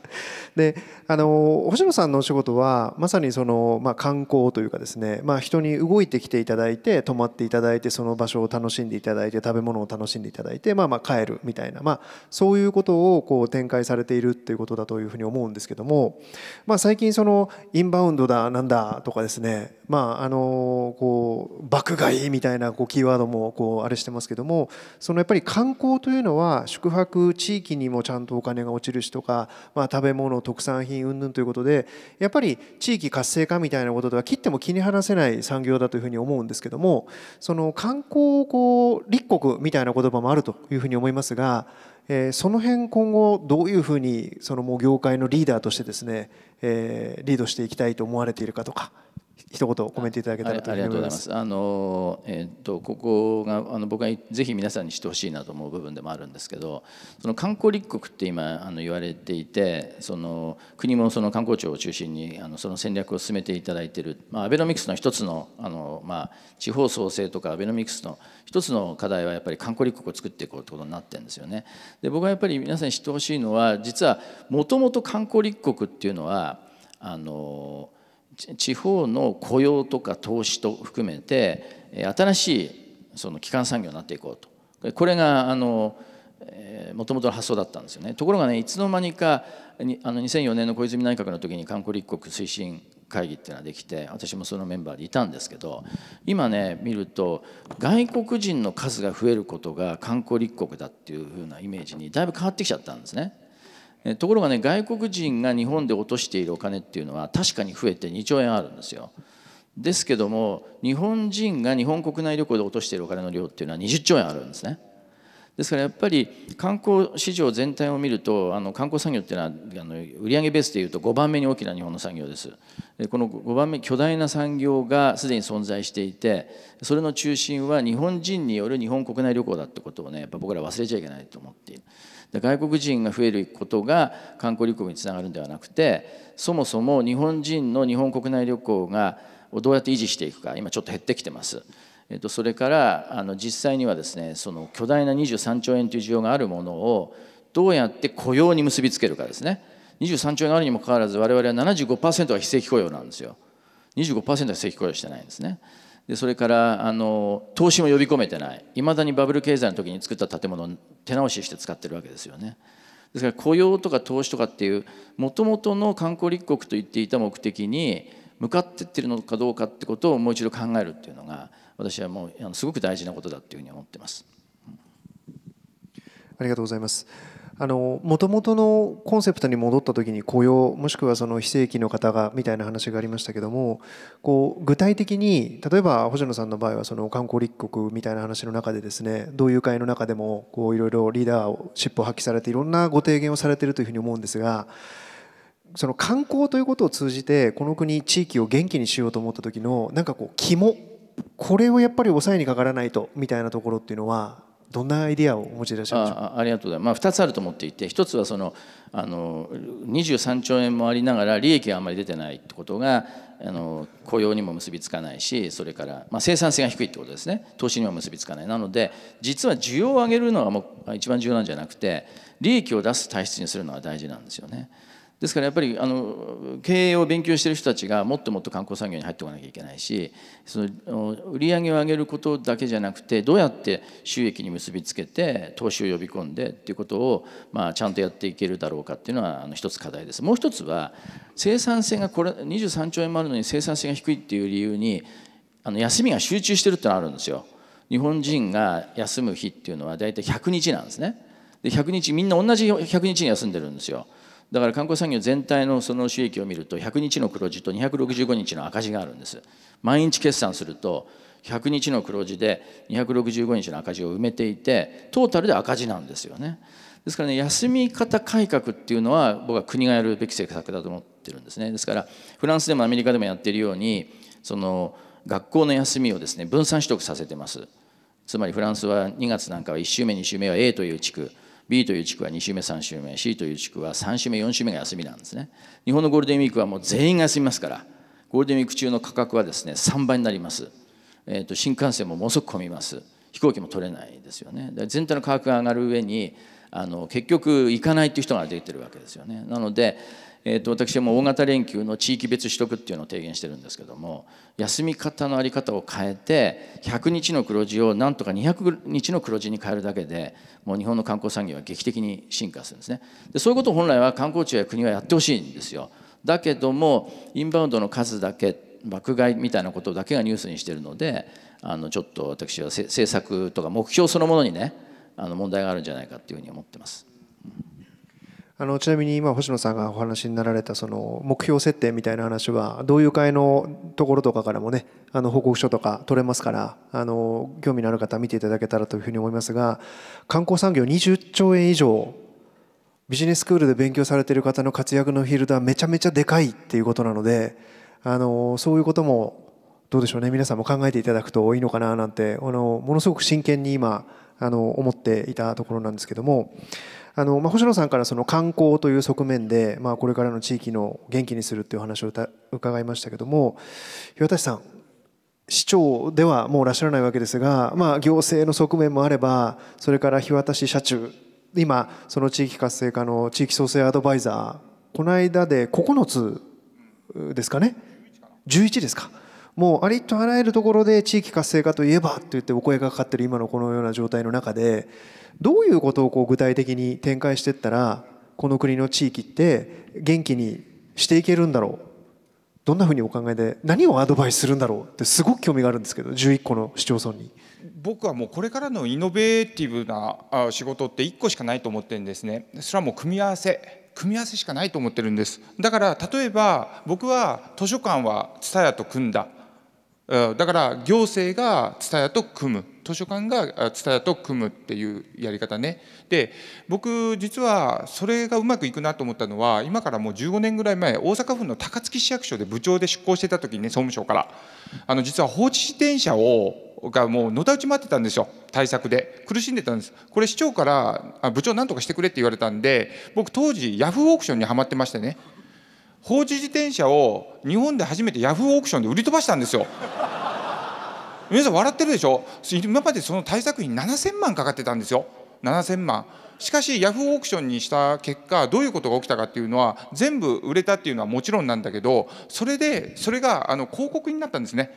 で、あの、星野さんのお仕事は、まさにその、まあ、観光というかですね、まあ、人に動いてきていただいて、泊まっていただいて、その場所を楽しんでいただいて、食べ物を楽しんでいただいて、まあまあ帰るみたいな、まあ、そういうことをこう展開されているっていうことだというふうに思うんですけども、まあ、最近、その、インバウンドだ、なんだとかですね、まああのこう爆買いみたいなこうキーワードもこうあれしてますけどもそのやっぱり観光というのは宿泊地域にもちゃんとお金が落ちるしとか、まあ、食べ物特産品云々ということでやっぱり地域活性化みたいなことでは切っても切り離せない産業だというふうに思うんですけどもその観光をこう立国みたいな言葉もあるというふうに思いますがえー、その辺今後どういうふうにそのもう業界のリーダーとしてですね、えー、リードしていきたいと思われているかとか一言コメントいただけたらとありがとうございます。あのえっ、とここがあの僕はぜひ皆さんにしてほしいなと思う部分でもあるんですけど、その観光立国って今あの言われていて、その国もその観光庁を中心にあのその戦略を進めていただいている、まあアベノミクスの一つのあのまあ地方創生とかアベノミクスの一つの課題はやっぱり観光立国を作っていこうってことになってるんですよね。で僕はやっぱり皆さんに知ってほしいのは、実はもともと観光立国っていうのはあの。地方の雇用とか投資と含めて新しいその基幹産業になっていこうとこれがあのもともとの発想だったんですよねところがねいつの間にかあの2004年の小泉内閣の時に観光立国推進会議っていうのができて私もそのメンバーでいたんですけど今ね見ると外国人の数が増えることが観光立国だっていう風なイメージにだいぶ変わってきちゃったんですね。ところがね外国人が日本で落としているお金っていうのは確かに増えて2兆円あるんですよ。ですけども日本人が日本国内旅行で落としているお金の量っていうのは20兆円あるんですね。ですからやっぱり観光市場全体を見るとあの観光産業っていうのはあの売上ベースでいうと5番目に大きな日本の産業ですこの5番目巨大な産業がすでに存在していてそれの中心は日本人による日本国内旅行だってことをねやっぱ僕ら忘れちゃいけないと思っている。外国人が増えることが観光旅行につながるんではなくてそもそも日本人の日本国内旅行がどうやって維持していくか今ちょっと減ってきてます。えっと、それからあの実際にはですねその巨大な23兆円という需要があるものをどうやって雇用に結びつけるかですね23兆円があるにもかかわらず我々は75%は非正規雇用なんですよ25%は正規雇用してないんですね。でそれからあの投資も呼び込めてないいまだにバブル経済の時に作った建物を手直しして使ってるわけですよね。ですから雇用とか投資とかっていうもともとの観光立国と言っていた目的に向かっていってるのかどうかってことをもう一度考えるっていうのが私はもうすごく大事なことだっていうふうに思ってます。ありがとうございます。もともとのコンセプトに戻った時に雇用もしくはその非正規の方がみたいな話がありましたけどもこう具体的に例えば星野さんの場合はその観光立国みたいな話の中でですね同友会の中でもいろいろリーダーを尻尾発揮されていろんなご提言をされているというふうに思うんですが。その観光ということを通じてこの国地域を元気にしようと思った時のなんかこう肝これをやっぱり抑えにかからないとみたいなところっていうのはどんなアイディアをお持ちでいらっしゃるでしょうかあありがとうございます、まあ、2つあると思っていて1つはそのあの23兆円もありながら利益があまり出てないってことがあの雇用にも結びつかないしそれから、まあ、生産性が低いってことですね投資にも結びつかないなので実は需要を上げるのがもう一番重要なんじゃなくて利益を出す体質にするのは大事なんですよね。ですからやっぱりあの経営を勉強している人たちがもっともっと観光産業に入っておかなきゃいけないしその売り上げを上げることだけじゃなくてどうやって収益に結びつけて投資を呼び込んでっていうことを、まあ、ちゃんとやっていけるだろうかっていうのはあの一つ課題です。もう一つは生産性がこれ23兆円もあるのに生産性が低いっていう理由にあの休みが集中してるってのあるんですよ。日本人が休む日っていうのは大体100日なんですね。で100日みんな同じ100日に休んでるんですよ。だから観光産業全体のその収益を見ると100日の黒字と265日の赤字があるんです毎日決算すると100日の黒字で265日の赤字を埋めていてトータルで赤字なんですよねですからね休み方改革っていうのは僕は国がやるべき政策だと思ってるんですねですからフランスでもアメリカでもやっているようにその学校の休みをですね分散取得させてますつまりフランスは2月なんかは1週目2週目は A という地区 B という地区は2週目3週目 C という地区は3週目4週目が休みなんですね日本のゴールデンウィークはもう全員が休みますからゴールデンウィーク中の価格はですね3倍になります、えーと、新幹線もものすごく混みます飛行機も取れないですよね全体の価格が上がる上にあの結局行かないっていう人が出てるわけですよねなのでえー、と私はもう大型連休の地域別取得っていうのを提言してるんですけども休み方の在り方を変えて100日の黒字をなんとか200日の黒字に変えるだけでもう日本の観光産業は劇的に進化するんですねでそういうことを本来は観光地や国はやってほしいんですよだけどもインバウンドの数だけ爆買いみたいなことだけがニュースにしてるのであのちょっと私は政策とか目標そのものにねあの問題があるんじゃないかっていうふうに思ってます。あのちなみに今星野さんがお話になられたその目標設定みたいな話は同友会のところとかからもねあの報告書とか取れますからあの興味のある方見ていただけたらというふうに思いますが観光産業20兆円以上ビジネススクールで勉強されている方の活躍のフィールドはめちゃめちゃでかいっていうことなのであのそういうこともどうでしょうね皆さんも考えていただくといいのかななんてあのものすごく真剣に今あの思っていたところなんですけども。あの、まあ、星野さんからその観光という側面で、まあ、これからの地域の元気にするという話を伺いましたけども岩田さん市長ではもういらっしゃらないわけですが、まあ、行政の側面もあればそれから日渡し社中今その地域活性化の地域創生アドバイザーこの間で9つですかね11ですかもうありとあらゆるところで地域活性化といえばと言ってお声がかかってる今のこのような状態の中でどういうことをこう具体的に展開していったらこの国の地域って元気にしていけるんだろうどんなふうにお考えで何をアドバイスするんだろうってすごく興味があるんですけど11個の市町村に。僕はもうこれからのイノベーティブな仕事って1個しかないと思ってるんですね。それはもう組み合わせ組み合わせしかないと思ってるんですだから例えば僕は図書館は TSUTAYA と組んだだから行政が蔦屋と組む図書館が蔦屋と組むっていうやり方ねで僕実はそれがうまくいくなと思ったのは今からもう15年ぐらい前大阪府の高槻市役所で部長で出向してた時にね総務省からあの実は放置自転車をがもう野田打ち回ってたんですよ対策で苦しんでたんですこれ市長からあ部長なんとかしてくれって言われたんで僕当時ヤフーオークションにはまってましてね放置自転車を日本で初めてヤフーオークションで売り飛ばしたんですよ。皆さん笑ってるでしょ今までその対策費7000万かかってたんですよ7000万しかしヤフーオークションにした結果どういうことが起きたかっていうのは全部売れたっていうのはもちろんなんだけどそれでそれがあの広告になったんですね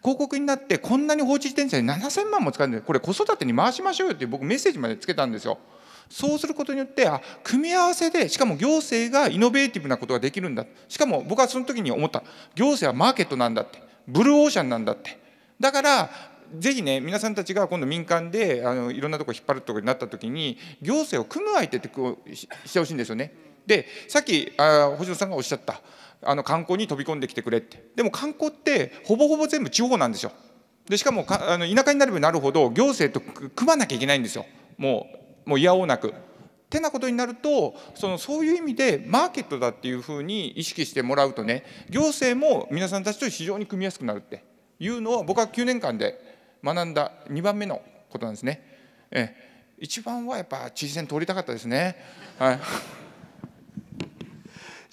広告になってこんなに放置自転車に7000万も使うんでこれ子育てに回しましょうよって僕メッセージまでつけたんですよ。そうすることによってあ組み合わせでしかも行政がイノベーティブなことができるんだしかも僕はその時に思った行政はマーケットなんだってブルーオーシャンなんだってだからぜひね皆さんたちが今度民間であのいろんなとこ引っ張るとこになった時に行政を組む相手ってこうしてほしいんですよね。でさっきあ星野さんがおっしゃったあの観光に飛び込んできてくれってでも観光ってほぼほぼ全部地方なんですよ。でしかもあの田舎になればなるほど行政と組まなきゃいけないんですよ。もうもういやおうなくってなことになるとそのそういう意味でマーケットだっていうふうに意識してもらうとね行政も皆さんたちと非常に組みやすくなるっていうのは僕は9年間で学んだ2番目のことなんですね。え一番はやっぱ知事選通りたかったですね。はい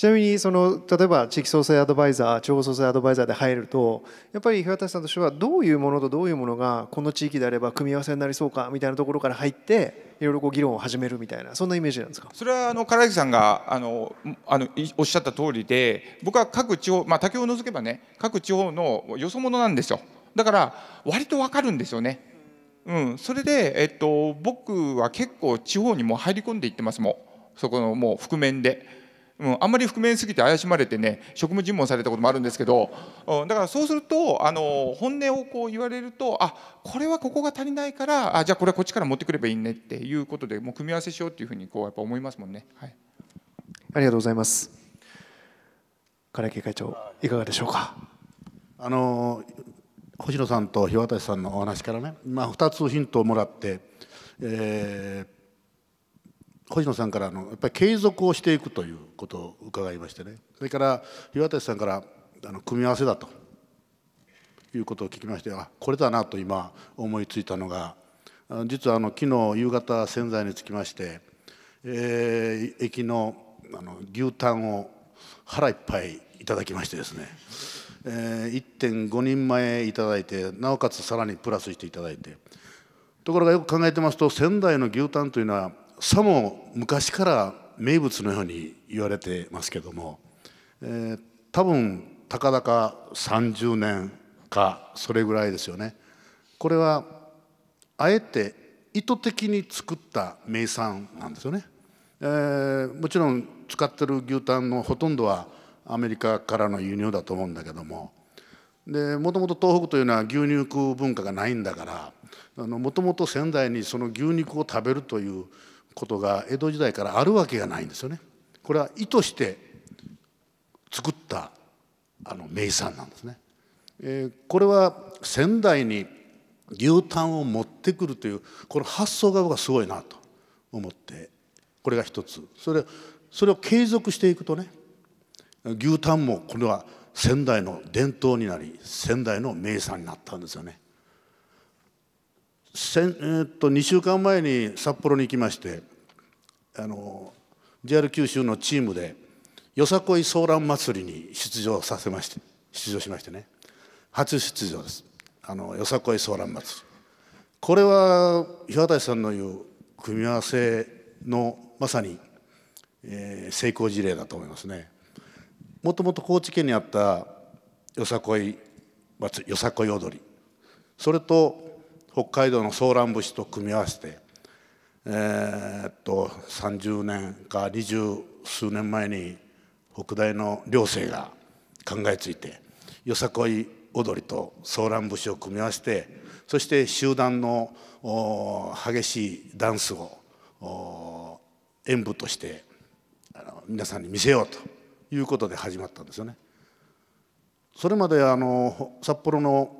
ちなみにその例えば地域創生アドバイザー地方創生アドバイザーで入るとやっぱり平田さんとしてはどういうものとどういうものがこの地域であれば組み合わせになりそうかみたいなところから入っていろいろこう議論を始めるみたいなそんなイメージなんですかそれはあの唐木さんがあのあのおっしゃった通りで僕は各地方、まあ、竹を除けばね各地方のよそ者なんですよだから割と分かるんですよね。うん、それで、えっと、僕は結構地方にも入り込んでいってますもんそこのもう覆面で。うん、あんまり覆面すぎて怪しまれてね職務尋問されたこともあるんですけど、うん、だからそうするとあの本音をこう言われるとあこれはここが足りないからあじゃあこれはこっちから持ってくればいいねっていうことでもう組み合わせしようっていうふうにこうやっぱ思いますもんね。はい、ありがとうございます。唐木会長いかがでしょうか。あの星野さんと日渡さんのお話からね、まあ、2つヒントをもらって、えー、星野さんからのやっぱり継続をしていくということを伺いましてねそれから岩立さんからあの組み合わせだということを聞きましてあこれだなと今思いついたのが実はあの昨日夕方洗剤につきまして、えー、駅のあの牛タンを腹いっぱいいただきましてですね、えー、1.5人前いただいてなおかつさらにプラスしていただいてところがよく考えてますと仙台の牛タンというのはさも昔から名物のように言われてますけども、えー、多分たかだか30年かそれぐらいですよねこれはあえて意図的に作った名産なんですよね、えー、もちろん使ってる牛タンのほとんどはアメリカからの輸入だと思うんだけどもでもともと東北というのは牛肉文化がないんだからもともと仙台にその牛肉を食べるということが江戸時代からあるわけがないんですよね。これは意図して作ったあの名産なんですね。えー、これは仙台に牛タンを持ってくるというこの発想が僕はすごいなと思ってこれが一つそれそれを継続していくとね牛タンもこれは仙台の伝統になり仙台の名産になったんですよね。先、えー、っと2週間前に札幌に行きましてあの JR 九州のチームでよさこいソーラン祭りに出場させまして出場しましてね初出場ですあのよさこいソーラン祭りこれは日渡さんの言う組み合わせのまさに、えー、成功事例だと思いますねもともと高知県にあったよさこい祭りよさこい踊りそれと北海道のソーラン節と組み合わせて、えー、っと30年か二十数年前に北大の寮生が考えついてよさこい踊りとソーラン節を組み合わせてそして集団の激しいダンスを演舞としてあの皆さんに見せようということで始まったんですよね。それまであの札幌の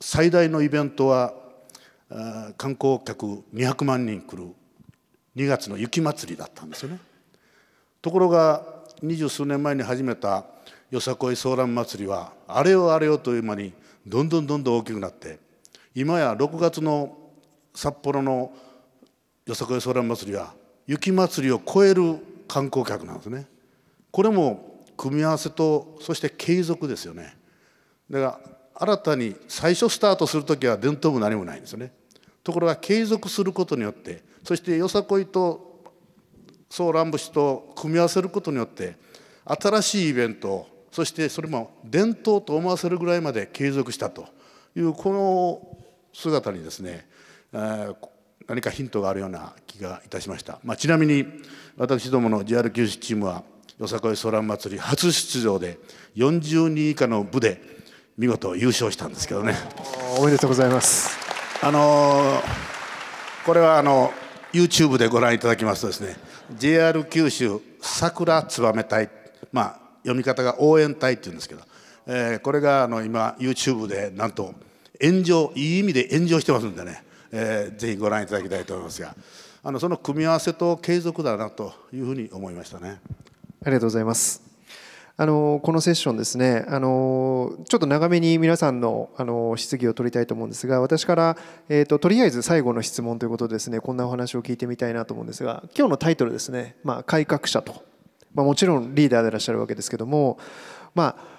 最大のイベントは観光客200万人来る2月の雪祭りだったんですよね。ところが二十数年前に始めたよさこいソーラン祭りはあれよあれよという間にどんどんどんどん大きくなって今や6月の札幌のよさこいソーラン祭りは雪祭りを超える観光客なんですね。これも組み合わせとそして継続ですよね。だから新たに最初スタートする時は伝統も何もないんですよね。ところが継続することによってそしてよさこいとソーラン節と組み合わせることによって新しいイベントそしてそれも伝統と思わせるぐらいまで継続したというこの姿にですね何かヒントがあるような気がいたしました、まあ、ちなみに私どもの JR 九州チームはよさこいソーラン祭り初出場で40人以下の部で見事優勝したんですけどねおめでとうございますあのこれはあの YouTube でご覧いただきますとですね JR 九州桜つばめ隊、まあ、読み方が応援隊っていうんですけど、えー、これがあの今 YouTube でなんと炎上いい意味で炎上してますんでね、えー、ぜひご覧いただきたいと思いますがあのその組み合わせと継続だなというふうに思いましたね。ありがとうございますあのこのセッションですねあのちょっと長めに皆さんのあの質疑を取りたいと思うんですが私から、えーと、とりあえず最後の質問ということでですねこんなお話を聞いてみたいなと思うんですが今日のタイトルですね、まあ、改革者と、まあ、もちろんリーダーでいらっしゃるわけですけども、まあ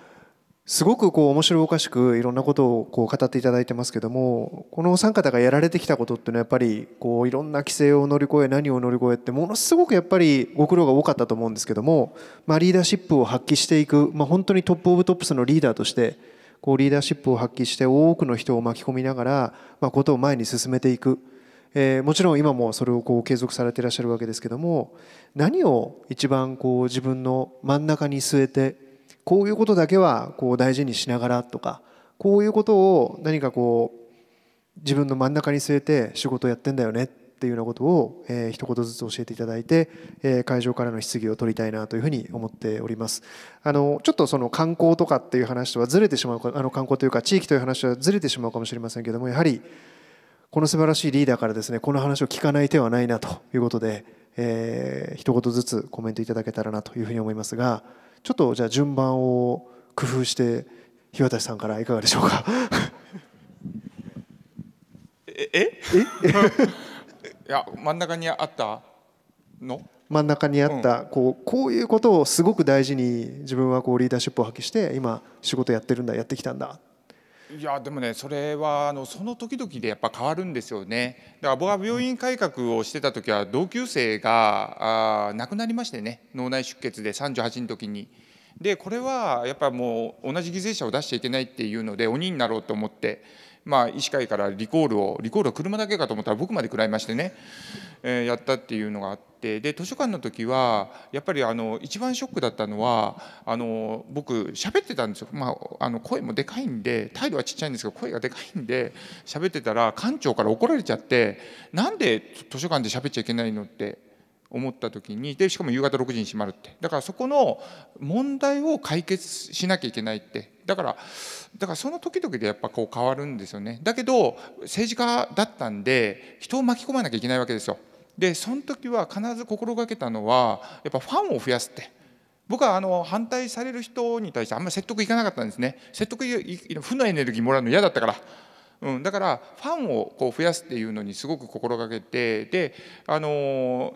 すごくこう面白おかしくいろんなことをこう語っていただいてますけどもこのお三方がやられてきたことっていうのはやっぱりこういろんな規制を乗り越え何を乗り越えってものすごくやっぱりご苦労が多かったと思うんですけども、まあ、リーダーシップを発揮していく、まあ、本当にトップ・オブ・トップスのリーダーとしてこうリーダーシップを発揮して多くの人を巻き込みながら、まあ、ことを前に進めていく、えー、もちろん今もそれをこう継続されていらっしゃるわけですけども何を一番こう自分の真ん中に据えてこういうことだけはこう大事にしながらとかこういうことを何かこう自分の真ん中に据えて仕事をやってんだよねっていうようなことを、えー、一言ずつ教えていただいて、えー、会場からの質疑を取りたいなというふうに思っておりますあのちょっとその観光とかっていう話とはずれてしまうあの観光というか地域という話はずれてしまうかもしれませんけどもやはりこの素晴らしいリーダーからですねこの話を聞かない手はないなということで、えー、一言ずつコメントいただけたらなというふうに思いますが。ちょっとじゃあ順番を工夫して日渡さんからいかがでしょうかええ いや真ん中にあったの真ん中にあった、うん、こうこういうことをすごく大事に自分はこうリーダーシップを発揮して今仕事やってるんだやってきたんだいやでもねそれはあのその時々でやっぱ変わるんですよねだから僕は病院改革をしてた時は同級生があ亡くなりましてね脳内出血で38の時にでこれはやっぱもう同じ犠牲者を出しちゃいけないっていうので鬼になろうと思ってまあ、医師会からリコールをリコールは車だけかと思ったら僕まで食らいましてね、えー、やったっていうのがあってで図書館の時はやっぱりあの一番ショックだったのはあの僕喋ってたんですよ、まあ、あの声もでかいんで態度はちっちゃいんですけど声がでかいんで喋ってたら館長から怒られちゃってなんで図書館で喋っちゃいけないのって思った時にでしかも夕方6時に閉まるってだからそこの問題を解決しなきゃいけないってだからだからその時々でやっぱこう変わるんですよねだけど政治家だったんで人を巻き込まなきゃいけないわけですよでその時は必ず心がけたのはやっぱファンを増やすって僕はあの反対される人に対してあんまり説得いかなかったんですね説得負のエネルギーもらうの嫌だったから。うん、だからファンをこう増やすっていうのにすごく心がけてであのー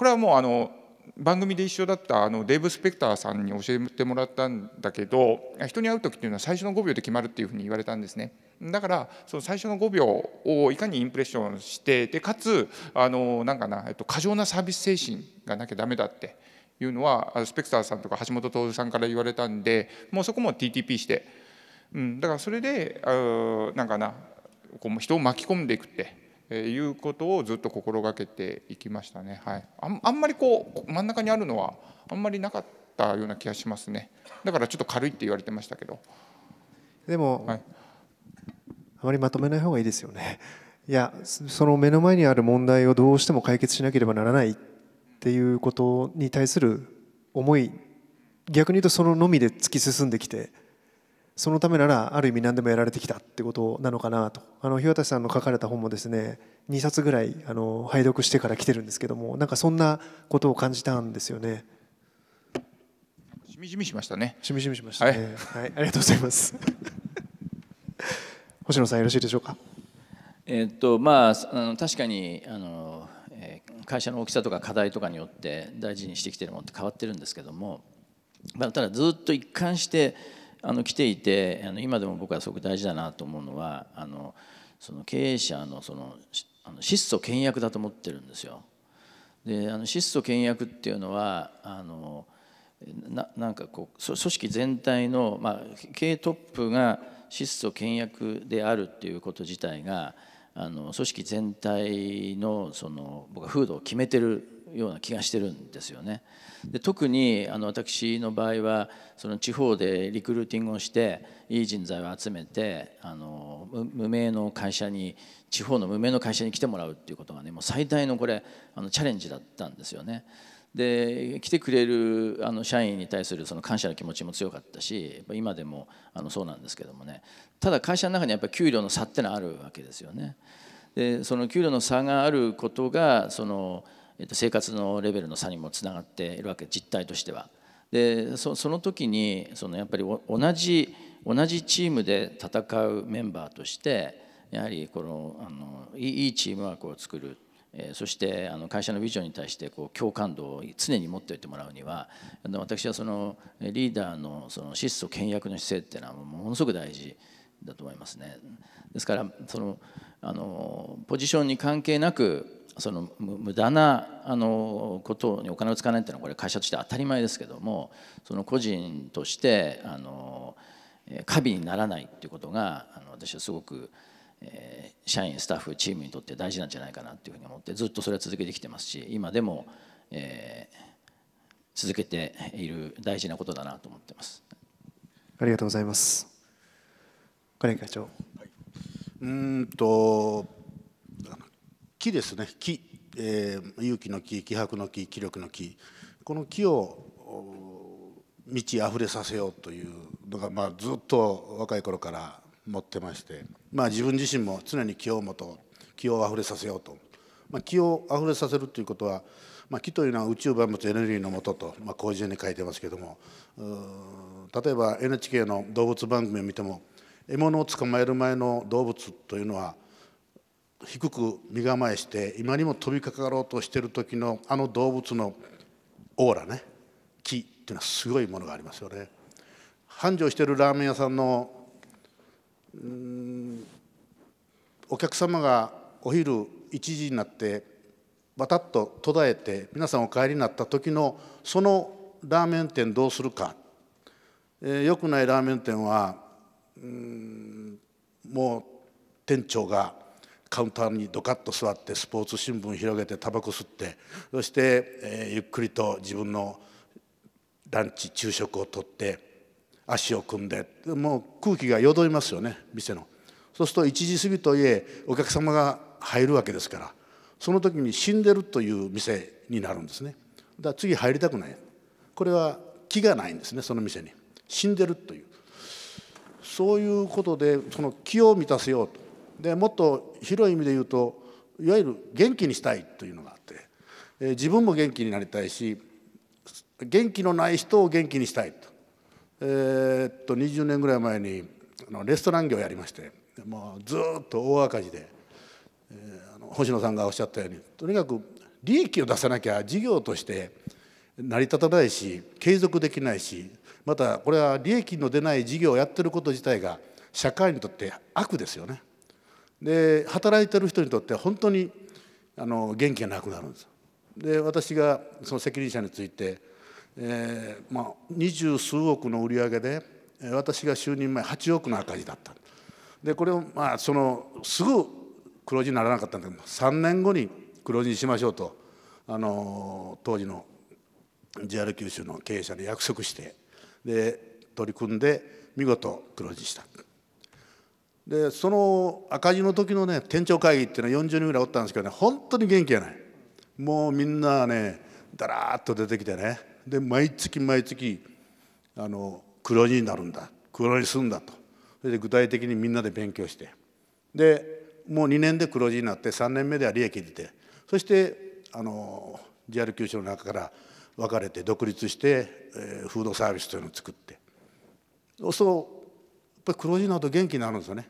これはもうあの番組で一緒だったあのデーブ・スペクターさんに教えてもらったんだけど人に会う時っていうのは最初の5秒で決まるっていうふうに言われたんですね。だからその最初の5秒をいかにインプレッションしてでかつあのなんかな、えっと、過剰なサービス精神がなきゃダメだっていうのはスペクターさんとか橋本徹さんから言われたんでもうそこも TTP して、うん、だからそれであなんかなこう人を巻き込んでいくっていうことをずっと心がけていきましたね。はい、あんまりこう真ん中にあるのはあんまりなかったような気がしますね。だからちょっと軽いって言われてましたけど。でも、はい、あまりまとめない方がいいですよね。いやその目の前にある問題をどうしても解決しなければならないっていうことに対する思い逆に言うとそののみで突き進んできてそのためならある意味何でもやられてきたってことなのかなとあの日渡さんの書かれた本もですね2冊ぐらいあの拝読してから来てるんですけどもなんかそんなことを感じたんですよね。しみじみしましたね。しみじみしましたね。はい、はい、ありがとうございます。星野さんよろしいでしょうか。えっとまああの確かにあの、会社の大きさとか課題とかによって大事にしてきてるものって変わってるんですけども、まあ、ただずっと一貫してあの来ていてあの今でも僕はすごく大事だなと思うのはあのその経営者のそのあの質素倹約だと思ってるんですよ。であの質素倹約っていうのはあのなんかこう組織全体の、まあ、経営トップが質素倹約であるっていうこと自体があの組織全体のその僕は風土を決めてるような気がしてるんですよね。で特にあの私の場合はその地方でリクルーティングをしていい人材を集めてあの無名の会社に地方の無名の会社に来てもらうっていうことがねもう最大のこれあのチャレンジだったんですよね。で来てくれるあの社員に対するその感謝の気持ちも強かったし今でもあのそうなんですけどもねただ会社の中にやっぱり給料の差ってのはあるわけですよね。でその給料の差があることがそのえっと生活のレベルの差にもつながっているわけ実態としては。でそその時にそのやっぱり同じ同じチームで戦うメンバーとしてやはりこのあのいいいチームワークを作る、えそしてあの会社のビジョンに対してこう共感度を常に持っておいてもらうには私はそのリーダーのその質素倹約の姿勢っていうのはものすごく大事だと思いますね。ですからそのあのポジションに関係なくその無駄なあのことにお金を使わないっていうのはこれ会社として当たり前ですけどもその個人としてあの過敏にならないっていうことがあの私はすごく、え社員スタッフチームにとって大事なんじゃないかなっていうふうに思ってずっとそれは続けてきてますし今でも、えー、続けている大事なことだなと思ってます。ありがとうございます。金井会長。はい、うんと木ですね木、えー、勇気の木気迫の木気力の木この木を満ち溢れさせようというのが、まあ、ずっと若い頃から持ってまして、まあ、自分自身も常に気を持とう気を溢れさせようと、まあ、気を溢れさせるということは、まあ、気というのは宇宙万物エネルギーのもとと、まあ、こううに書いてますけども例えば NHK の動物番組を見ても獲物を捕まえる前の動物というのは低く身構えして今にも飛びかかろうとしている時のあの動物のオーラね木っていうのはすごいものがありますよね。繁盛しているラーメン屋さんのんお客様がお昼1時になってバタッと途絶えて皆さんお帰りになった時のそのラーメン店どうするか、えー、よくないラーメン店はうんもう店長がカウンターにドカッと座ってスポーツ新聞広げてタバコ吸ってそして、えー、ゆっくりと自分のランチ昼食をとって足を組んでもう空気が淀みますよね店のそうすると1時過ぎといえお客様が入るわけですからその時に死んでるという店になるんですねだから次入りたくないこれは気がないんですねその店に死んでるというそういうことでその気を満たせようとでもっと広い意味で言うといわゆる元気にしたいというのがあって、え自分も元気になりたいし元気のない人を元気にしたいと,、えー、っと20年ぐらい前にあのレストラン業をやりましてもうずっと大赤字で、えー、あの星野さんがおっしゃったようにとにかく利益を出さなきゃ事業として成り立たないし継続できないしまたこれは利益の出ない事業をやってること自体が社会にとって悪ですよね。で働いてる人にとっては本当にあの元気がなくなるんですで私がその責任者について、えーまあ、二十数億の売り上げで私が就任前8億の赤字だったでこれをまあそのすぐ黒字にならなかったんだけど3年後に黒字にしましょうとあの当時の JR 九州の経営者に約束してで取り組んで見事黒字した。でその赤字の時のね店長会議っていうのは40人ぐらいおったんですけどね本当に元気やないもうみんなねだらっと出てきてねで毎月毎月あの黒字になるんだ黒字にするんだとそれで具体的にみんなで勉強してでもう2年で黒字になって3年目では利益出てそしてあの JR 九州の中から分かれて独立して、えー、フードサービスというのを作ってそうぱり黒字になると元気になるんですよね。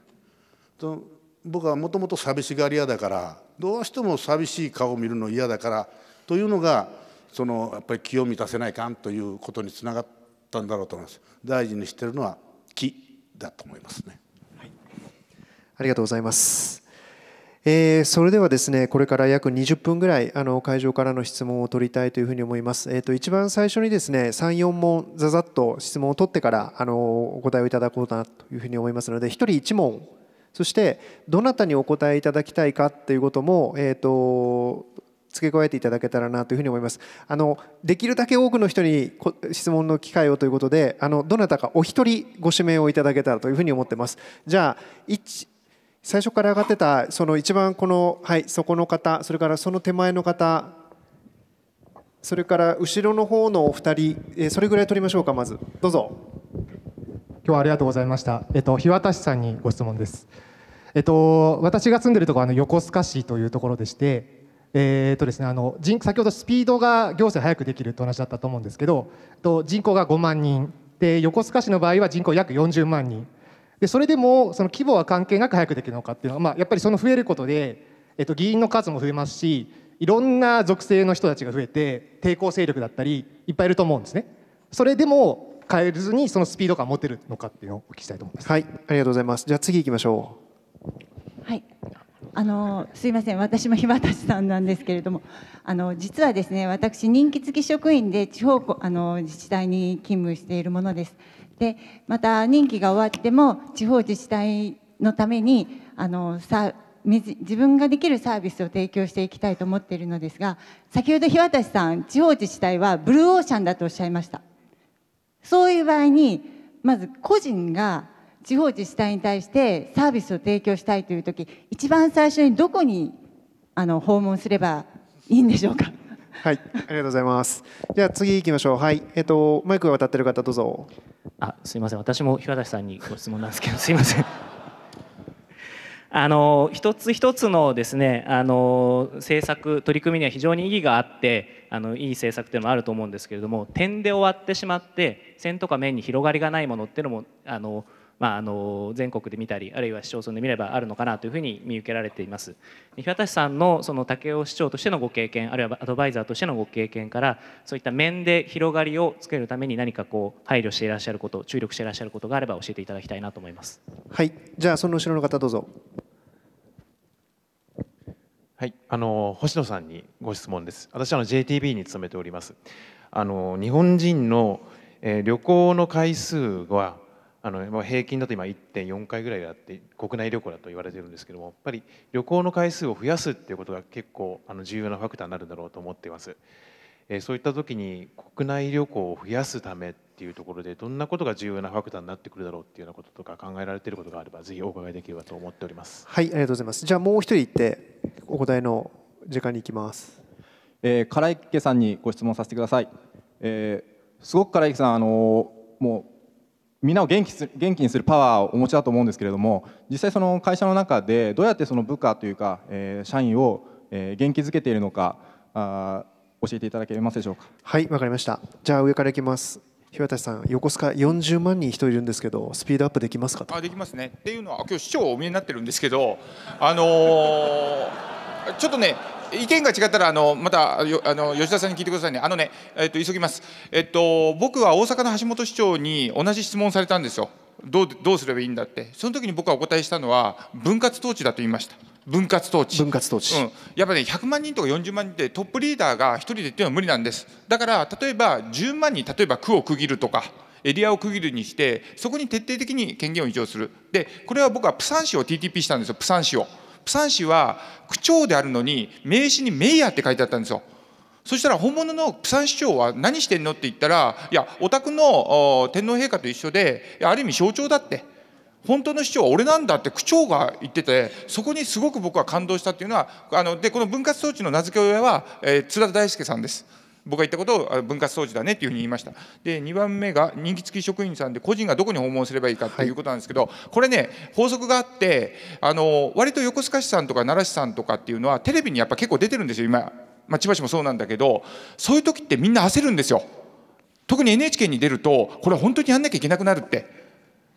僕はもともと寂しがり屋だからどうしても寂しい顔を見るの嫌だからというのがそのやっぱり気を満たせないかんということにつながったんだろうと思います大事にしてるのは気だと思いますね、はい、ありがとうございますえー、それではですねこれから約20分ぐらいあの会場からの質問を取りたいというふうに思います、えーと、一番最初にですね34問ざざっと質問を取ってからあのお答えをいただこうかなというふうに思いますので1人1問そしてどなたにお答えいただきたいかということも、えーと、付け加えていただけたらなというふうに思います。あのできるだけ多くの人に質問の機会をということで、あのどなたかお一人ご指名をいただけたらというふに思ってます。じゃあ最初から上がってたその一番このはいそこの方それからその手前の方それから後ろの方のお二人、えそれぐらい取りましょうかまずどうぞ今日はありがとうございましたえっと日渡さんにご質問ですえっと私が住んでるところはあの横須賀市というところでしてえーとですね、あの人先ほどスピードが行政早くできると話だったと思うんですけど、と、人口が5万人で横須賀市の場合は人口約40万人でそれでもその規模は関係なく早くできるのかっていうのは、まあ、やっぱりその増えることで、えっと、議員の数も増えますしいろんな属性の人たちが増えて抵抗勢力だったりいっぱいいると思うんですね。それでも変えずにそのスピード感を持てるのかっていうのをお聞きしたいと思います。はい、ありがとうございます。じゃあ次行きましょう。はい。あのすいません私も日渡さんなんですけれどもあの実はですね私任期付き職員で地方あの自治体に勤務しているものですでまた任期が終わっても地方自治体のためにあのさ自分ができるサービスを提供していきたいと思っているのですが先ほど日渡さん地方自治体はブルーオーシャンだとおっしゃいましたそういう場合にまず個人が地方自治体に対してサービスを提供したいという時一番最初にどこにあの訪問すればいいんでしょうかはいありがとうございますじゃあ次行きましょうはいえっ、とマイクが渡ってる方どうぞあすみません私も平田さんにご質問なんですけど すいませんあの一つ一つのですねあの政策取り組みには非常に意義があってあのいい政策っていうのもあると思うんですけれども点で終わってしまって線とか面に広がりがないものっていうのもあのまあ、あの全国で見たりあるいは市町村で見ればあるのかなというふうに見受けられています日渡さんのその武雄市長としてのご経験あるいはアドバイザーとしてのご経験からそういった面で広がりをつけるために何かこう配慮していらっしゃること注力していらっしゃることがあれば教えていただきたいなと思いますはいじゃあその後ろの方どうぞはい、あの星野さんにご質問です。私は JTB に勤めております。あの日本人の、え旅行の回数はあの平均だと今1.4回ぐらいあって国内旅行だと言われてるんですけどもやっぱり旅行の回数を増やすっていうことが結構あの重要なファクターになるんだろうと思っています、えー、そういった時に国内旅行を増やすためっていうところでどんなことが重要なファクターになってくるだろうっていうようなこととか考えられていることがあればぜひお伺いできればと思っておりますはいありがとうございますじゃあもう一人いってお答えの時間に行きます、えー、唐池さんにご質問させてください、えー、すごく唐池さんあのー、もうみんなを元気す元気にするパワーをお持ちだと思うんですけれども実際その会社の中でどうやってその部下というか、えー、社員を、え元気づけているのかあ教えていただけますでしょうかはいわかりましたじゃあ上からいきます日渡さん横須賀40万人人いるんですけどスピードアップできますかあできますねっていうのは今日市長お見えになってるんですけどあのー、ちょっとね意見が違ったらあのまたあの吉田さんに聞いてくださいね。あのね、えっと急ぎます。えっと僕は大阪の橋本市長に同じ質問されたんですよ。どうどうすればいいんだって。その時に僕はお答えしたのは分割統治だと言いました。分割統治分割統治、うん、やっぱね100万人とか40万人ってトップリーダーが1人でっていうのは無理なんですだから例えば10万人例えば区を区切るとかエリアを区切るにしてそこに徹底的に権限を移譲するでこれは僕はプサン市を TTP したんですよプサン市を。プサン市は区長であるのに、名刺にメイヤーって書いてあったんですよ。そしたら本物のプサン市長は何してんのって言ったら、いや、お宅の天皇陛下と一緒で、ある意味象徴だって。本当の市長は俺なんだって区長が言っててそこにすごく僕は感動したっていうのはあのでこの分割装置の名付け親は、えー、津田大輔さんです。僕が言ったことを分割掃除だねっていうふうに言いましたで2番目が人気付き職員さんで個人がどこに訪問すればいいかっていうことなんですけど、はい、これね法則があってあの割と横須賀市さんとか奈良市さんとかっていうのはテレビにやっぱ結構出てるんですよ今、まあ、千葉市もそうなんだけどそういう時ってみんな焦るんですよ特に NHK に出るとこれ本当にやんなきゃいけなくなるって。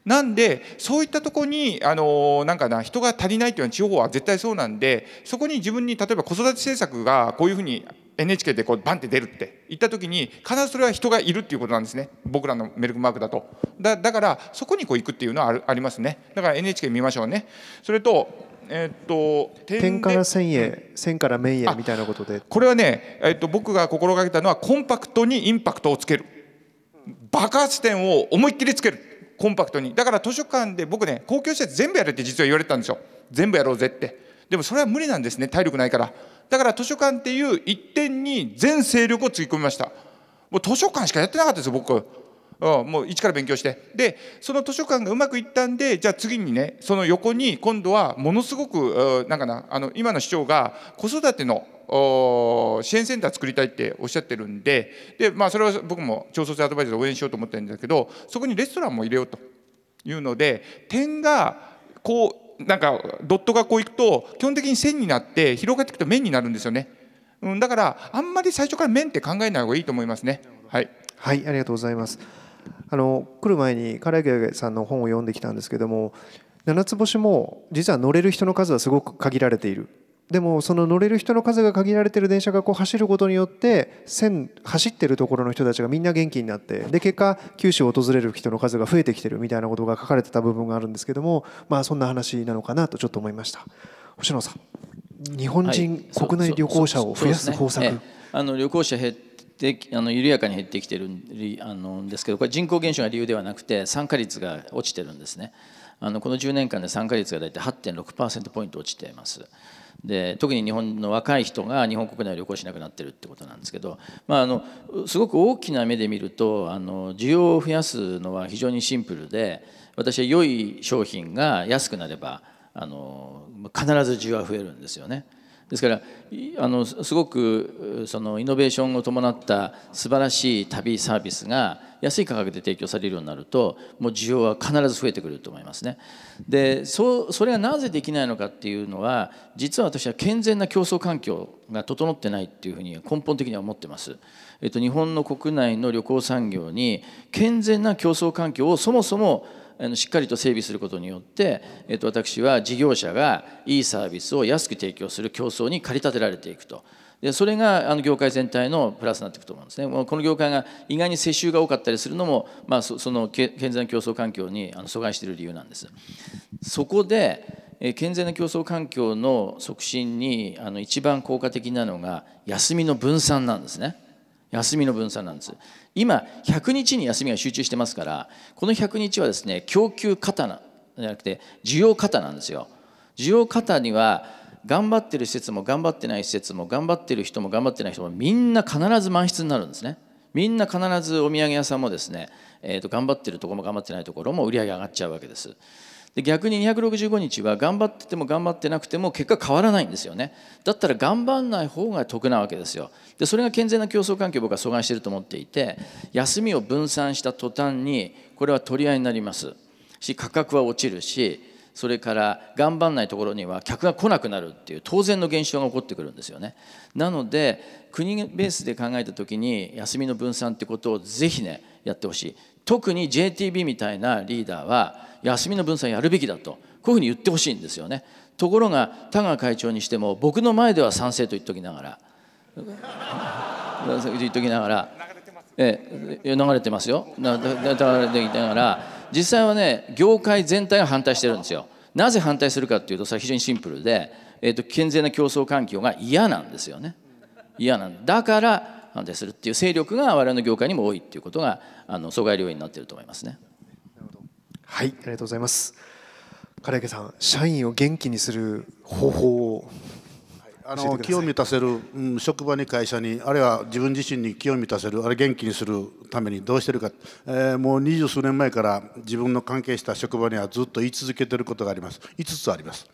なんでそういったとこにあのなんかな人が足りないというのは地方は絶対そうなんでそこに自分に例えば子育て政策がこういうふうに NHK でこうバンって出るって言った時に必ずそれは人がいるっていうことなんですね僕らのメルクマークだとだからそこにこう行くっていうのはあるありますねだから NHK 見ましょうねそれとえっと点から線へ線から面へみたいなことでこれはね、えっと、僕が心がけたのはコンパクトにインパクトをつける爆発点を思いっきりつけるコンパクトにだから図書館で僕ね公共施設全部やれって実は言われたんですよ全部やろうぜってでもそれは無理なんですね体力ないから。だから図書館っていう一点に全勢力をつぎ込みましたもう図書館しかやってなかったですよ僕もう一から勉強して。で、その図書館がうまくいったんで、じゃあ次にね、その横に今度はものすごく、なんかな、あの、今の市長が子育ての支援センター作りたいっておっしゃってるんで、で、まあそれは僕も調査アドバイザーで応援しようと思ってるんだけど、そこにレストランも入れようというので、点が、こう、なんかドットがこういくと基本的に線になって広がっていくと面になるんですよね、うん、だからあんまり最初から面って考えない方がいいと思いますねはい、はい、ありがとうございますあの来る前に唐揚げさんの本を読んできたんですけども七つ星も実は乗れる人の数はすごく限られているでもその乗れる人の数が限られてる電車がこう走ることによって線走ってるところの人たちがみんな元気になってで結果九州を訪れる人の数が増えてきてるみたいなことが書かれてた部分があるんですけどもまあそんな話なのかなとちょっと思いました星野さん日本人、国内旅行者を増やす方策、ねええ、あの旅行者減ってあの緩やかに減ってきてるあのですけどこれ人口減少が理由ではなくて参加率が落ちてるんですねあのこの10年間で参加率が大体8.6%ポイント落ちています。で特に日本の若い人が日本国内を旅行しなくなってるってことなんですけど、まあ、あのすごく大きな目で見るとあの需要を増やすのは非常にシンプルで私は良い商品が安くなればあの必ず需要は増えるんですよね。ですからあのすごくそのイノベーションを伴った素晴らしい旅サービスが安い価格で提供されるようになるともう需要は必ず増えてくると思いますね。でそうそれがなぜできないのかっていうのは実は私は健全な競争環境が整ってないっていうふうに根本的には思ってます。えっと、日本の国内の旅行産業に健全な競争環境をそもそもしっかりと整備することによって、えっと、私は事業者がいいサービスを安く提供する競争に駆り立てられていくと。でそれがあの業界全体のプラスになっていくと思うんですねこの業界が意外に世襲が多かったりするのも、まあ、その健全な競争環境にあの阻害している理由なんですそこで健全な競争環境の促進にあの一番効果的なのが休みの分散なんですね休みの分散なんです今100日に休みが集中してますからこの100日はですね供給過多なじゃなくて需要過多なんですよ需要過多には頑張ってる施設も頑張ってない施設も頑張ってる人も頑張ってない人もみんな必ず満室になるんですね。みんな必ずお土産屋さんもですね、えー、と頑張ってるところも頑張ってないところも売り上げ上がっちゃうわけです。で逆に265日は頑張ってても頑張ってなくても結果変わらないんですよねだったら頑張んない方が得なわけですよでそれが健全な競争環境を僕は阻害してると思っていて休みを分散した途端にこれは取り合いになりますし価格は落ちるしそれから頑張んないところには客が来なくなるっていう当然の現象が起こってくるんですよね。なので国ベースで考えた時に休みの分散ってことをぜひねやってほしい。特に JTB みたいなリーダーは休みの分散やるべきだとこういうふうに言ってほしいんですよね。ところが田川会長にしても僕の前では賛成と言っときながら 言っときながら。え流れてますよ流れてきながら実際はね業界全体が反対してるんですよなぜ反対するかっていうとそれは非常にシンプルで、えーと、健全な競争環境が嫌なんですよね嫌なんだから反対するっていう勢力が我々の業界にも多いっていうことがあの阻害要因になってると思いますねはいありがとうございます唐池さん社員を元気にする方法をあの気を満たせる、うん、職場に会社にあるいは自分自身に気を満たせるあれ元気にするためにどうしてるか、えー、もう二十数年前から自分の関係した職場にはずっと言い続けてることがあります5つあります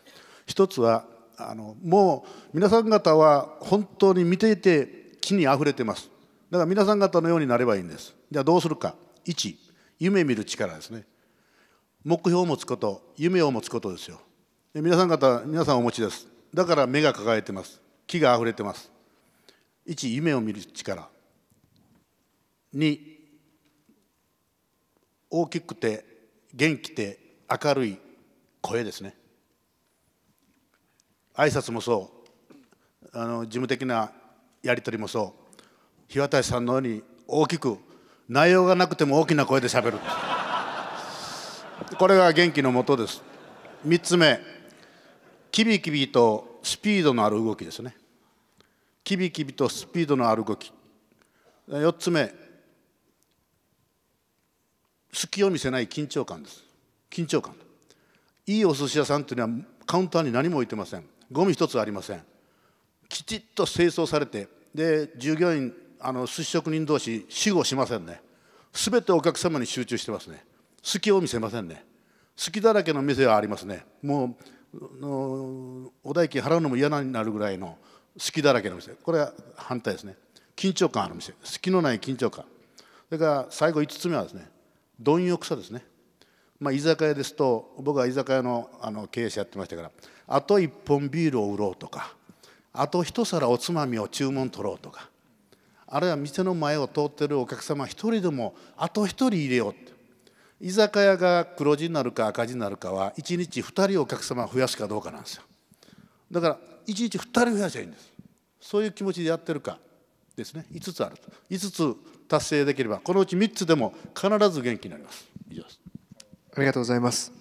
一つはあのもう皆さん方は本当に見ていて気にあふれてますだから皆さん方のようになればいいんですじゃあどうするか1夢見る力ですね目標を持つこと夢を持つことですよ皆さん方皆さんお持ちですだから目が輝いてます木があふれてます1夢を見る力2大きくて元気で明るい声ですね挨拶もそうあの事務的なやり取りもそう日渡さんのように大きく内容がなくても大きな声でしゃべるこれが元気のもとです3つ目キビキビとスピードのある動きですねキビキビとスピードのある動き4つ目隙を見せない緊張感です緊張感いいお寿司屋さんというのはカウンターに何も置いてませんゴミ一つありませんきちっと清掃されてで従業員あの寿司職人同士死後しませんねすべてお客様に集中してますね隙を見せませんね隙だらけの店はありますねもうのお代金払うのも嫌になるぐらいの好きだらけの店これは反対ですね緊張感ある店好きのない緊張感それから最後5つ目はですね貪欲さですねまあ、居酒屋ですと僕は居酒屋のあの経営者やってましたからあと1本ビールを売ろうとかあと1皿おつまみを注文取ろうとかあるいは店の前を通ってるお客様1人でもあと1人入れようって居酒屋が黒字になるか赤字になるかは1日2人お客様増やすかどうかなんですよだから1日2人増やせばいいんですそういう気持ちでやってるかですね5つあると5つ達成できればこのうち3つでも必ず元気になります以上ですありがとうございます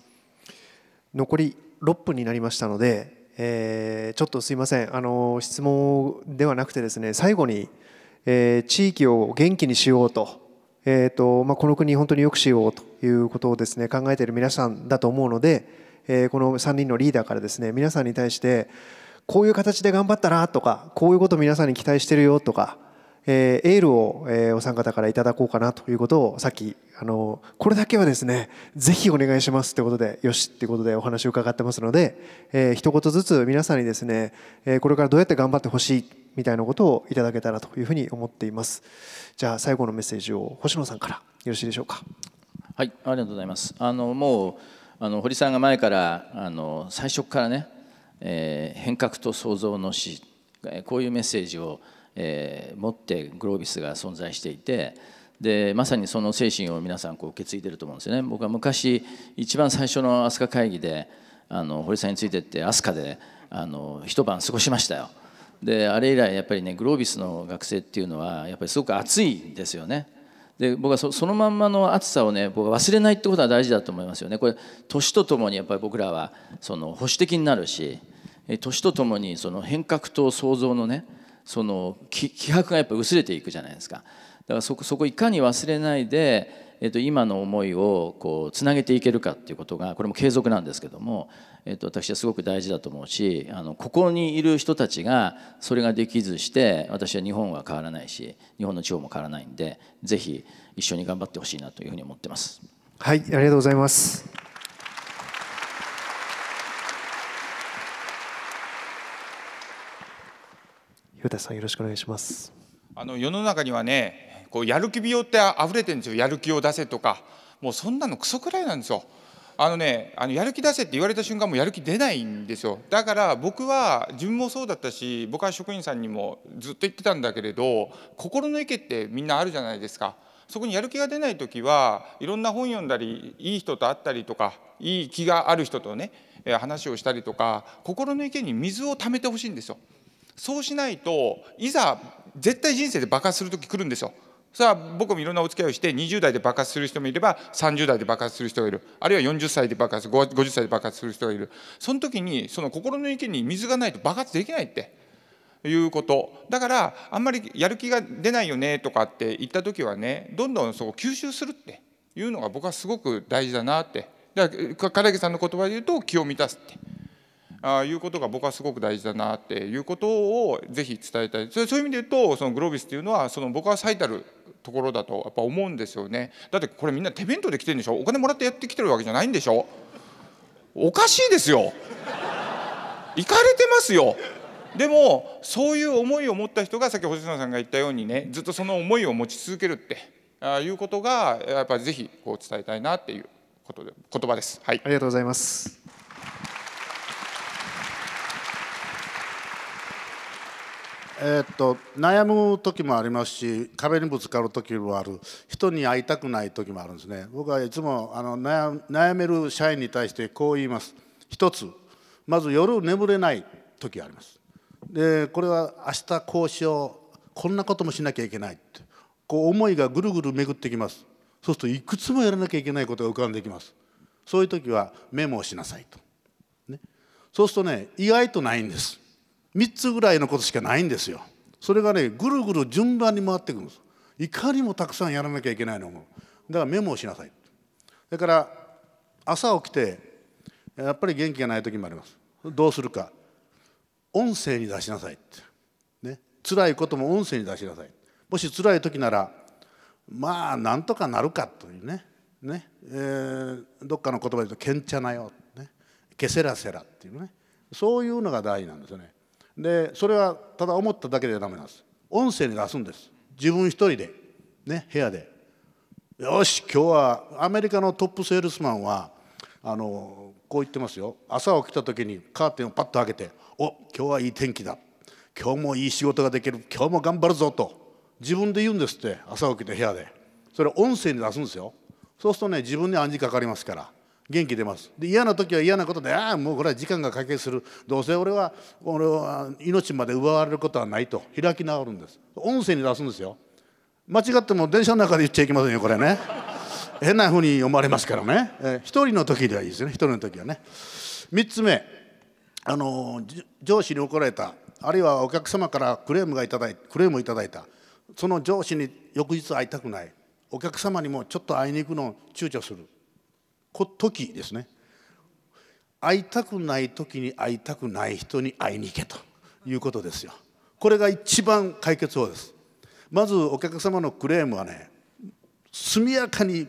残り6分になりましたので、えー、ちょっとすいませんあの質問ではなくてですね最後に、えー、地域を元気にしようとえーとまあ、この国本当によくしようということをですね考えている皆さんだと思うので、えー、この3人のリーダーからですね皆さんに対してこういう形で頑張ったなとかこういうこと皆さんに期待してるよとか、えー、エールを、えー、お三方からいただこうかなということをさっきあのこれだけはですねぜひお願いしますということでよしということでお話を伺ってますので、えー、一言ずつ皆さんにですね、えこれからどうやって頑張ってほしいみたいなことをいただけたらというふうに思っていますじゃあ最後のメッセージを星野さんからよろしいでしょうかはいありがとうございますあのもうあの堀さんが前からあの最初からね、えー、変革と創造の死こういうメッセージを、えー、持ってグロービスが存在していてでまさにその精神を皆さんこう受け継いでると思うんですよね僕は昔一番最初の飛鳥会議であの堀さんについてって飛鳥であの一晩過ごしましたよ。であれ以来やっぱりねグロービスの学生っていうのはやっぱりすごく熱いんですよね。で僕はそのまんまの暑さをね僕は忘れないってことは大事だと思いますよね。これ年とともにやっぱり僕らはその保守的になるし年とともにその変革と創造のねその気迫がやっぱり薄れていくじゃないですか。だからそこそこいかに忘れないでえっと、今の思いをこうつなげていけるかっていうことがこれも継続なんですけどもえっと、私はすごく大事だと思うしあのここにいる人たちがそれができずして私は日本は変わらないし日本の地方も変わらないんでぜひ一緒に頑張ってほしいなというふうに思ってます。はいありがとうございます岩たさんよろしくお願いしますあの世の中にはねこうやる気病って溢れてるんですよやる気を出せとかもうそんなのクソくらいなんですよあのねあのやる気出せって言われた瞬間もやる気出ないんですよだから僕は自分もそうだったし僕は職員さんにもずっと言ってたんだけれど心の池ってみんなあるじゃないですか。そこにやる気が出ない時はいろんな本読んだりいい人と会ったりとかいい気がある人とね話をしたりとか心の池に水を溜めてほしいんですよ。そうしないといざ絶対人生で爆発する時来るんですよ。それは僕もいろんなお付き合いをして20代で爆発する人もいれば30代で爆発する人がいるあるいは40歳で爆発50歳で爆発する人がいるその時にその心の池に水がないと爆発できないっていうことだからあんまりやる気が出ないよねとかって言った時はねどんどんそこ吸収するっていうのが僕はすごく大事だなってだから唐揚さんの言葉で言うと気を満たすって。あいうことが僕はすごく大事だなっていうことをぜひ伝えたいそそういう意味で言うとそのグロービスっていうのはその僕は最たるところだとやっぱ思うんですよねだってこれみんな手弁当で来てるんでしょお金もらってやってきてるわけじゃないんでしょおかしいですよ行かれてますよでもそういう思いを持った人がさっき星野さんが言ったようにねずっとその思いを持ち続けるってあいうことがやっぱりぜひこう伝えたいなっていうことで言葉です、はい、ありがとうございますえっと悩む時もありますし壁にぶつかる時もある人に会いたくない時もあるんですね僕はいつもあの悩める社員に対してこう言います一つまず夜眠れない時がありますでこれは明日こうしようこんなこともしなきゃいけないってこう思いがぐるぐる巡ってきますそうするといくつもやらなきゃいけないことが浮かんできますそういう時はメモをしなさいと、ね、そうするとね意外とないんです3つぐらいのことしかないんですよそれがねぐるぐる順番に回ってくるんですいかにもたくさんやらなきゃいけないのもだからメモをしなさいだから朝起きてやっぱり元気がない時もありますどうするか音声に出しなさいってね辛いことも音声に出しなさいもし辛い時ならまあなんとかなるかというねね、えー、どっかの言葉で言うと「けんちゃなよ」ね「けせらせら」っていうねそういうのが大事なんですよね。でそれはただ思っただけではダメなんです音声に出すんです自分一人でね部屋でよし今日はアメリカのトップセールスマンはあのこう言ってますよ朝起きた時にカーテンをパッと開けて「お今日はいい天気だ今日もいい仕事ができる今日も頑張るぞ」と自分で言うんですって朝起きて部屋でそれを音声に出すんですよそうするとね自分に暗示かかりますから元気出ますで嫌な時は嫌なことでああもうこれは時間が解決するどうせ俺は俺は命まで奪われることはないと開き直るんです音声に出すんですよ間違っても電車の中で言っちゃいけませんよこれね 変なふうに読まれますからね、えー、一人の時ではいいですよね一人の時はね3つ目あの上司に怒られたあるいはお客様からクレームがいただいクレームをいただいたその上司に翌日会いたくないお客様にもちょっと会いに行くのを躊躇する時ですね会いたくない時に会いたくない人に会いに行けということですよこれが一番解決法ですまずお客様のクレームはね速やかに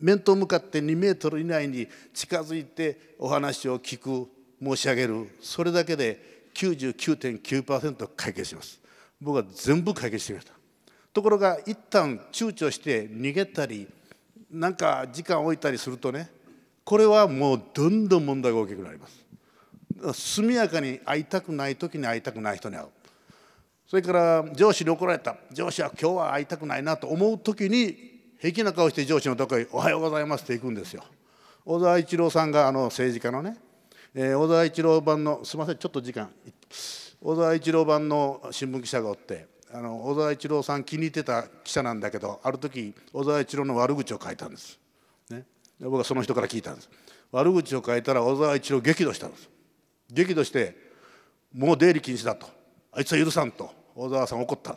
面と向かって2メートル以内に近づいてお話を聞く申し上げるそれだけで99.9%解決します僕は全部解決してきたところが一旦躊躇して逃げたりなんか時間を置いたりするとねこれはもうどんどん問題が大きくなります速やかに会いたくない時に会いたくない人に会うそれから上司に怒られた上司は今日は会いたくないなと思う時に平気な顔して上司のとこへ「おはようございます」って行くんですよ小沢一郎さんがあの政治家のね、えー、小沢一郎版のすみませんちょっと時間小沢一郎版の新聞記者がおってあの小沢一郎さん気に入ってた記者なんだけどある時小沢一郎の悪口を書いたんです、ね、僕はその人から聞いたんです悪口を書いたら小沢一郎激怒したんです激怒してもう出入り禁止だとあいつは許さんと小沢さん怒った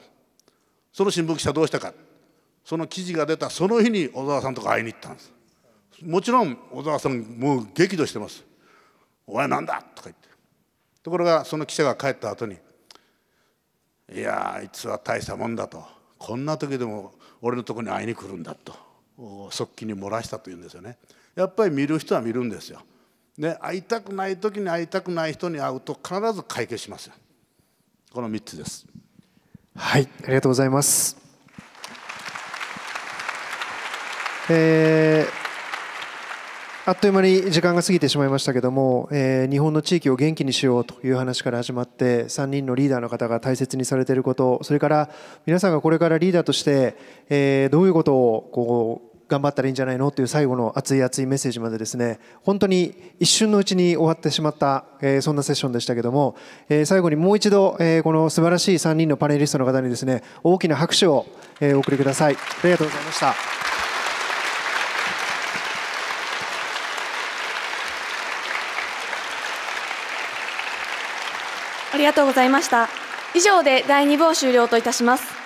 その新聞記者どうしたかその記事が出たその日に小沢さんとか会いに行ったんですもちろん小沢さんもう激怒してます「お前なんだ!」とか言ってところがその記者が帰った後に「いやあいつは大したもんだとこんな時でも俺のとこに会いに来るんだと側近に漏らしたというんですよねやっぱり見る人は見るんですよで会いたくない時に会いたくない人に会うと必ず解決しますよこの3つですはいありがとうございますえーあっという間に時間が過ぎてしまいましたけども、えー、日本の地域を元気にしようという話から始まって3人のリーダーの方が大切にされていることそれから皆さんがこれからリーダーとして、えー、どういうことをこう頑張ったらいいんじゃないのという最後の熱い熱いメッセージまでですね本当に一瞬のうちに終わってしまった、えー、そんなセッションでしたけども、えー、最後にもう一度、えー、この素晴らしい3人のパネリストの方にですね大きな拍手を、えお送りくださいありがとうございました。ありがとうございました以上で第2部を終了といたします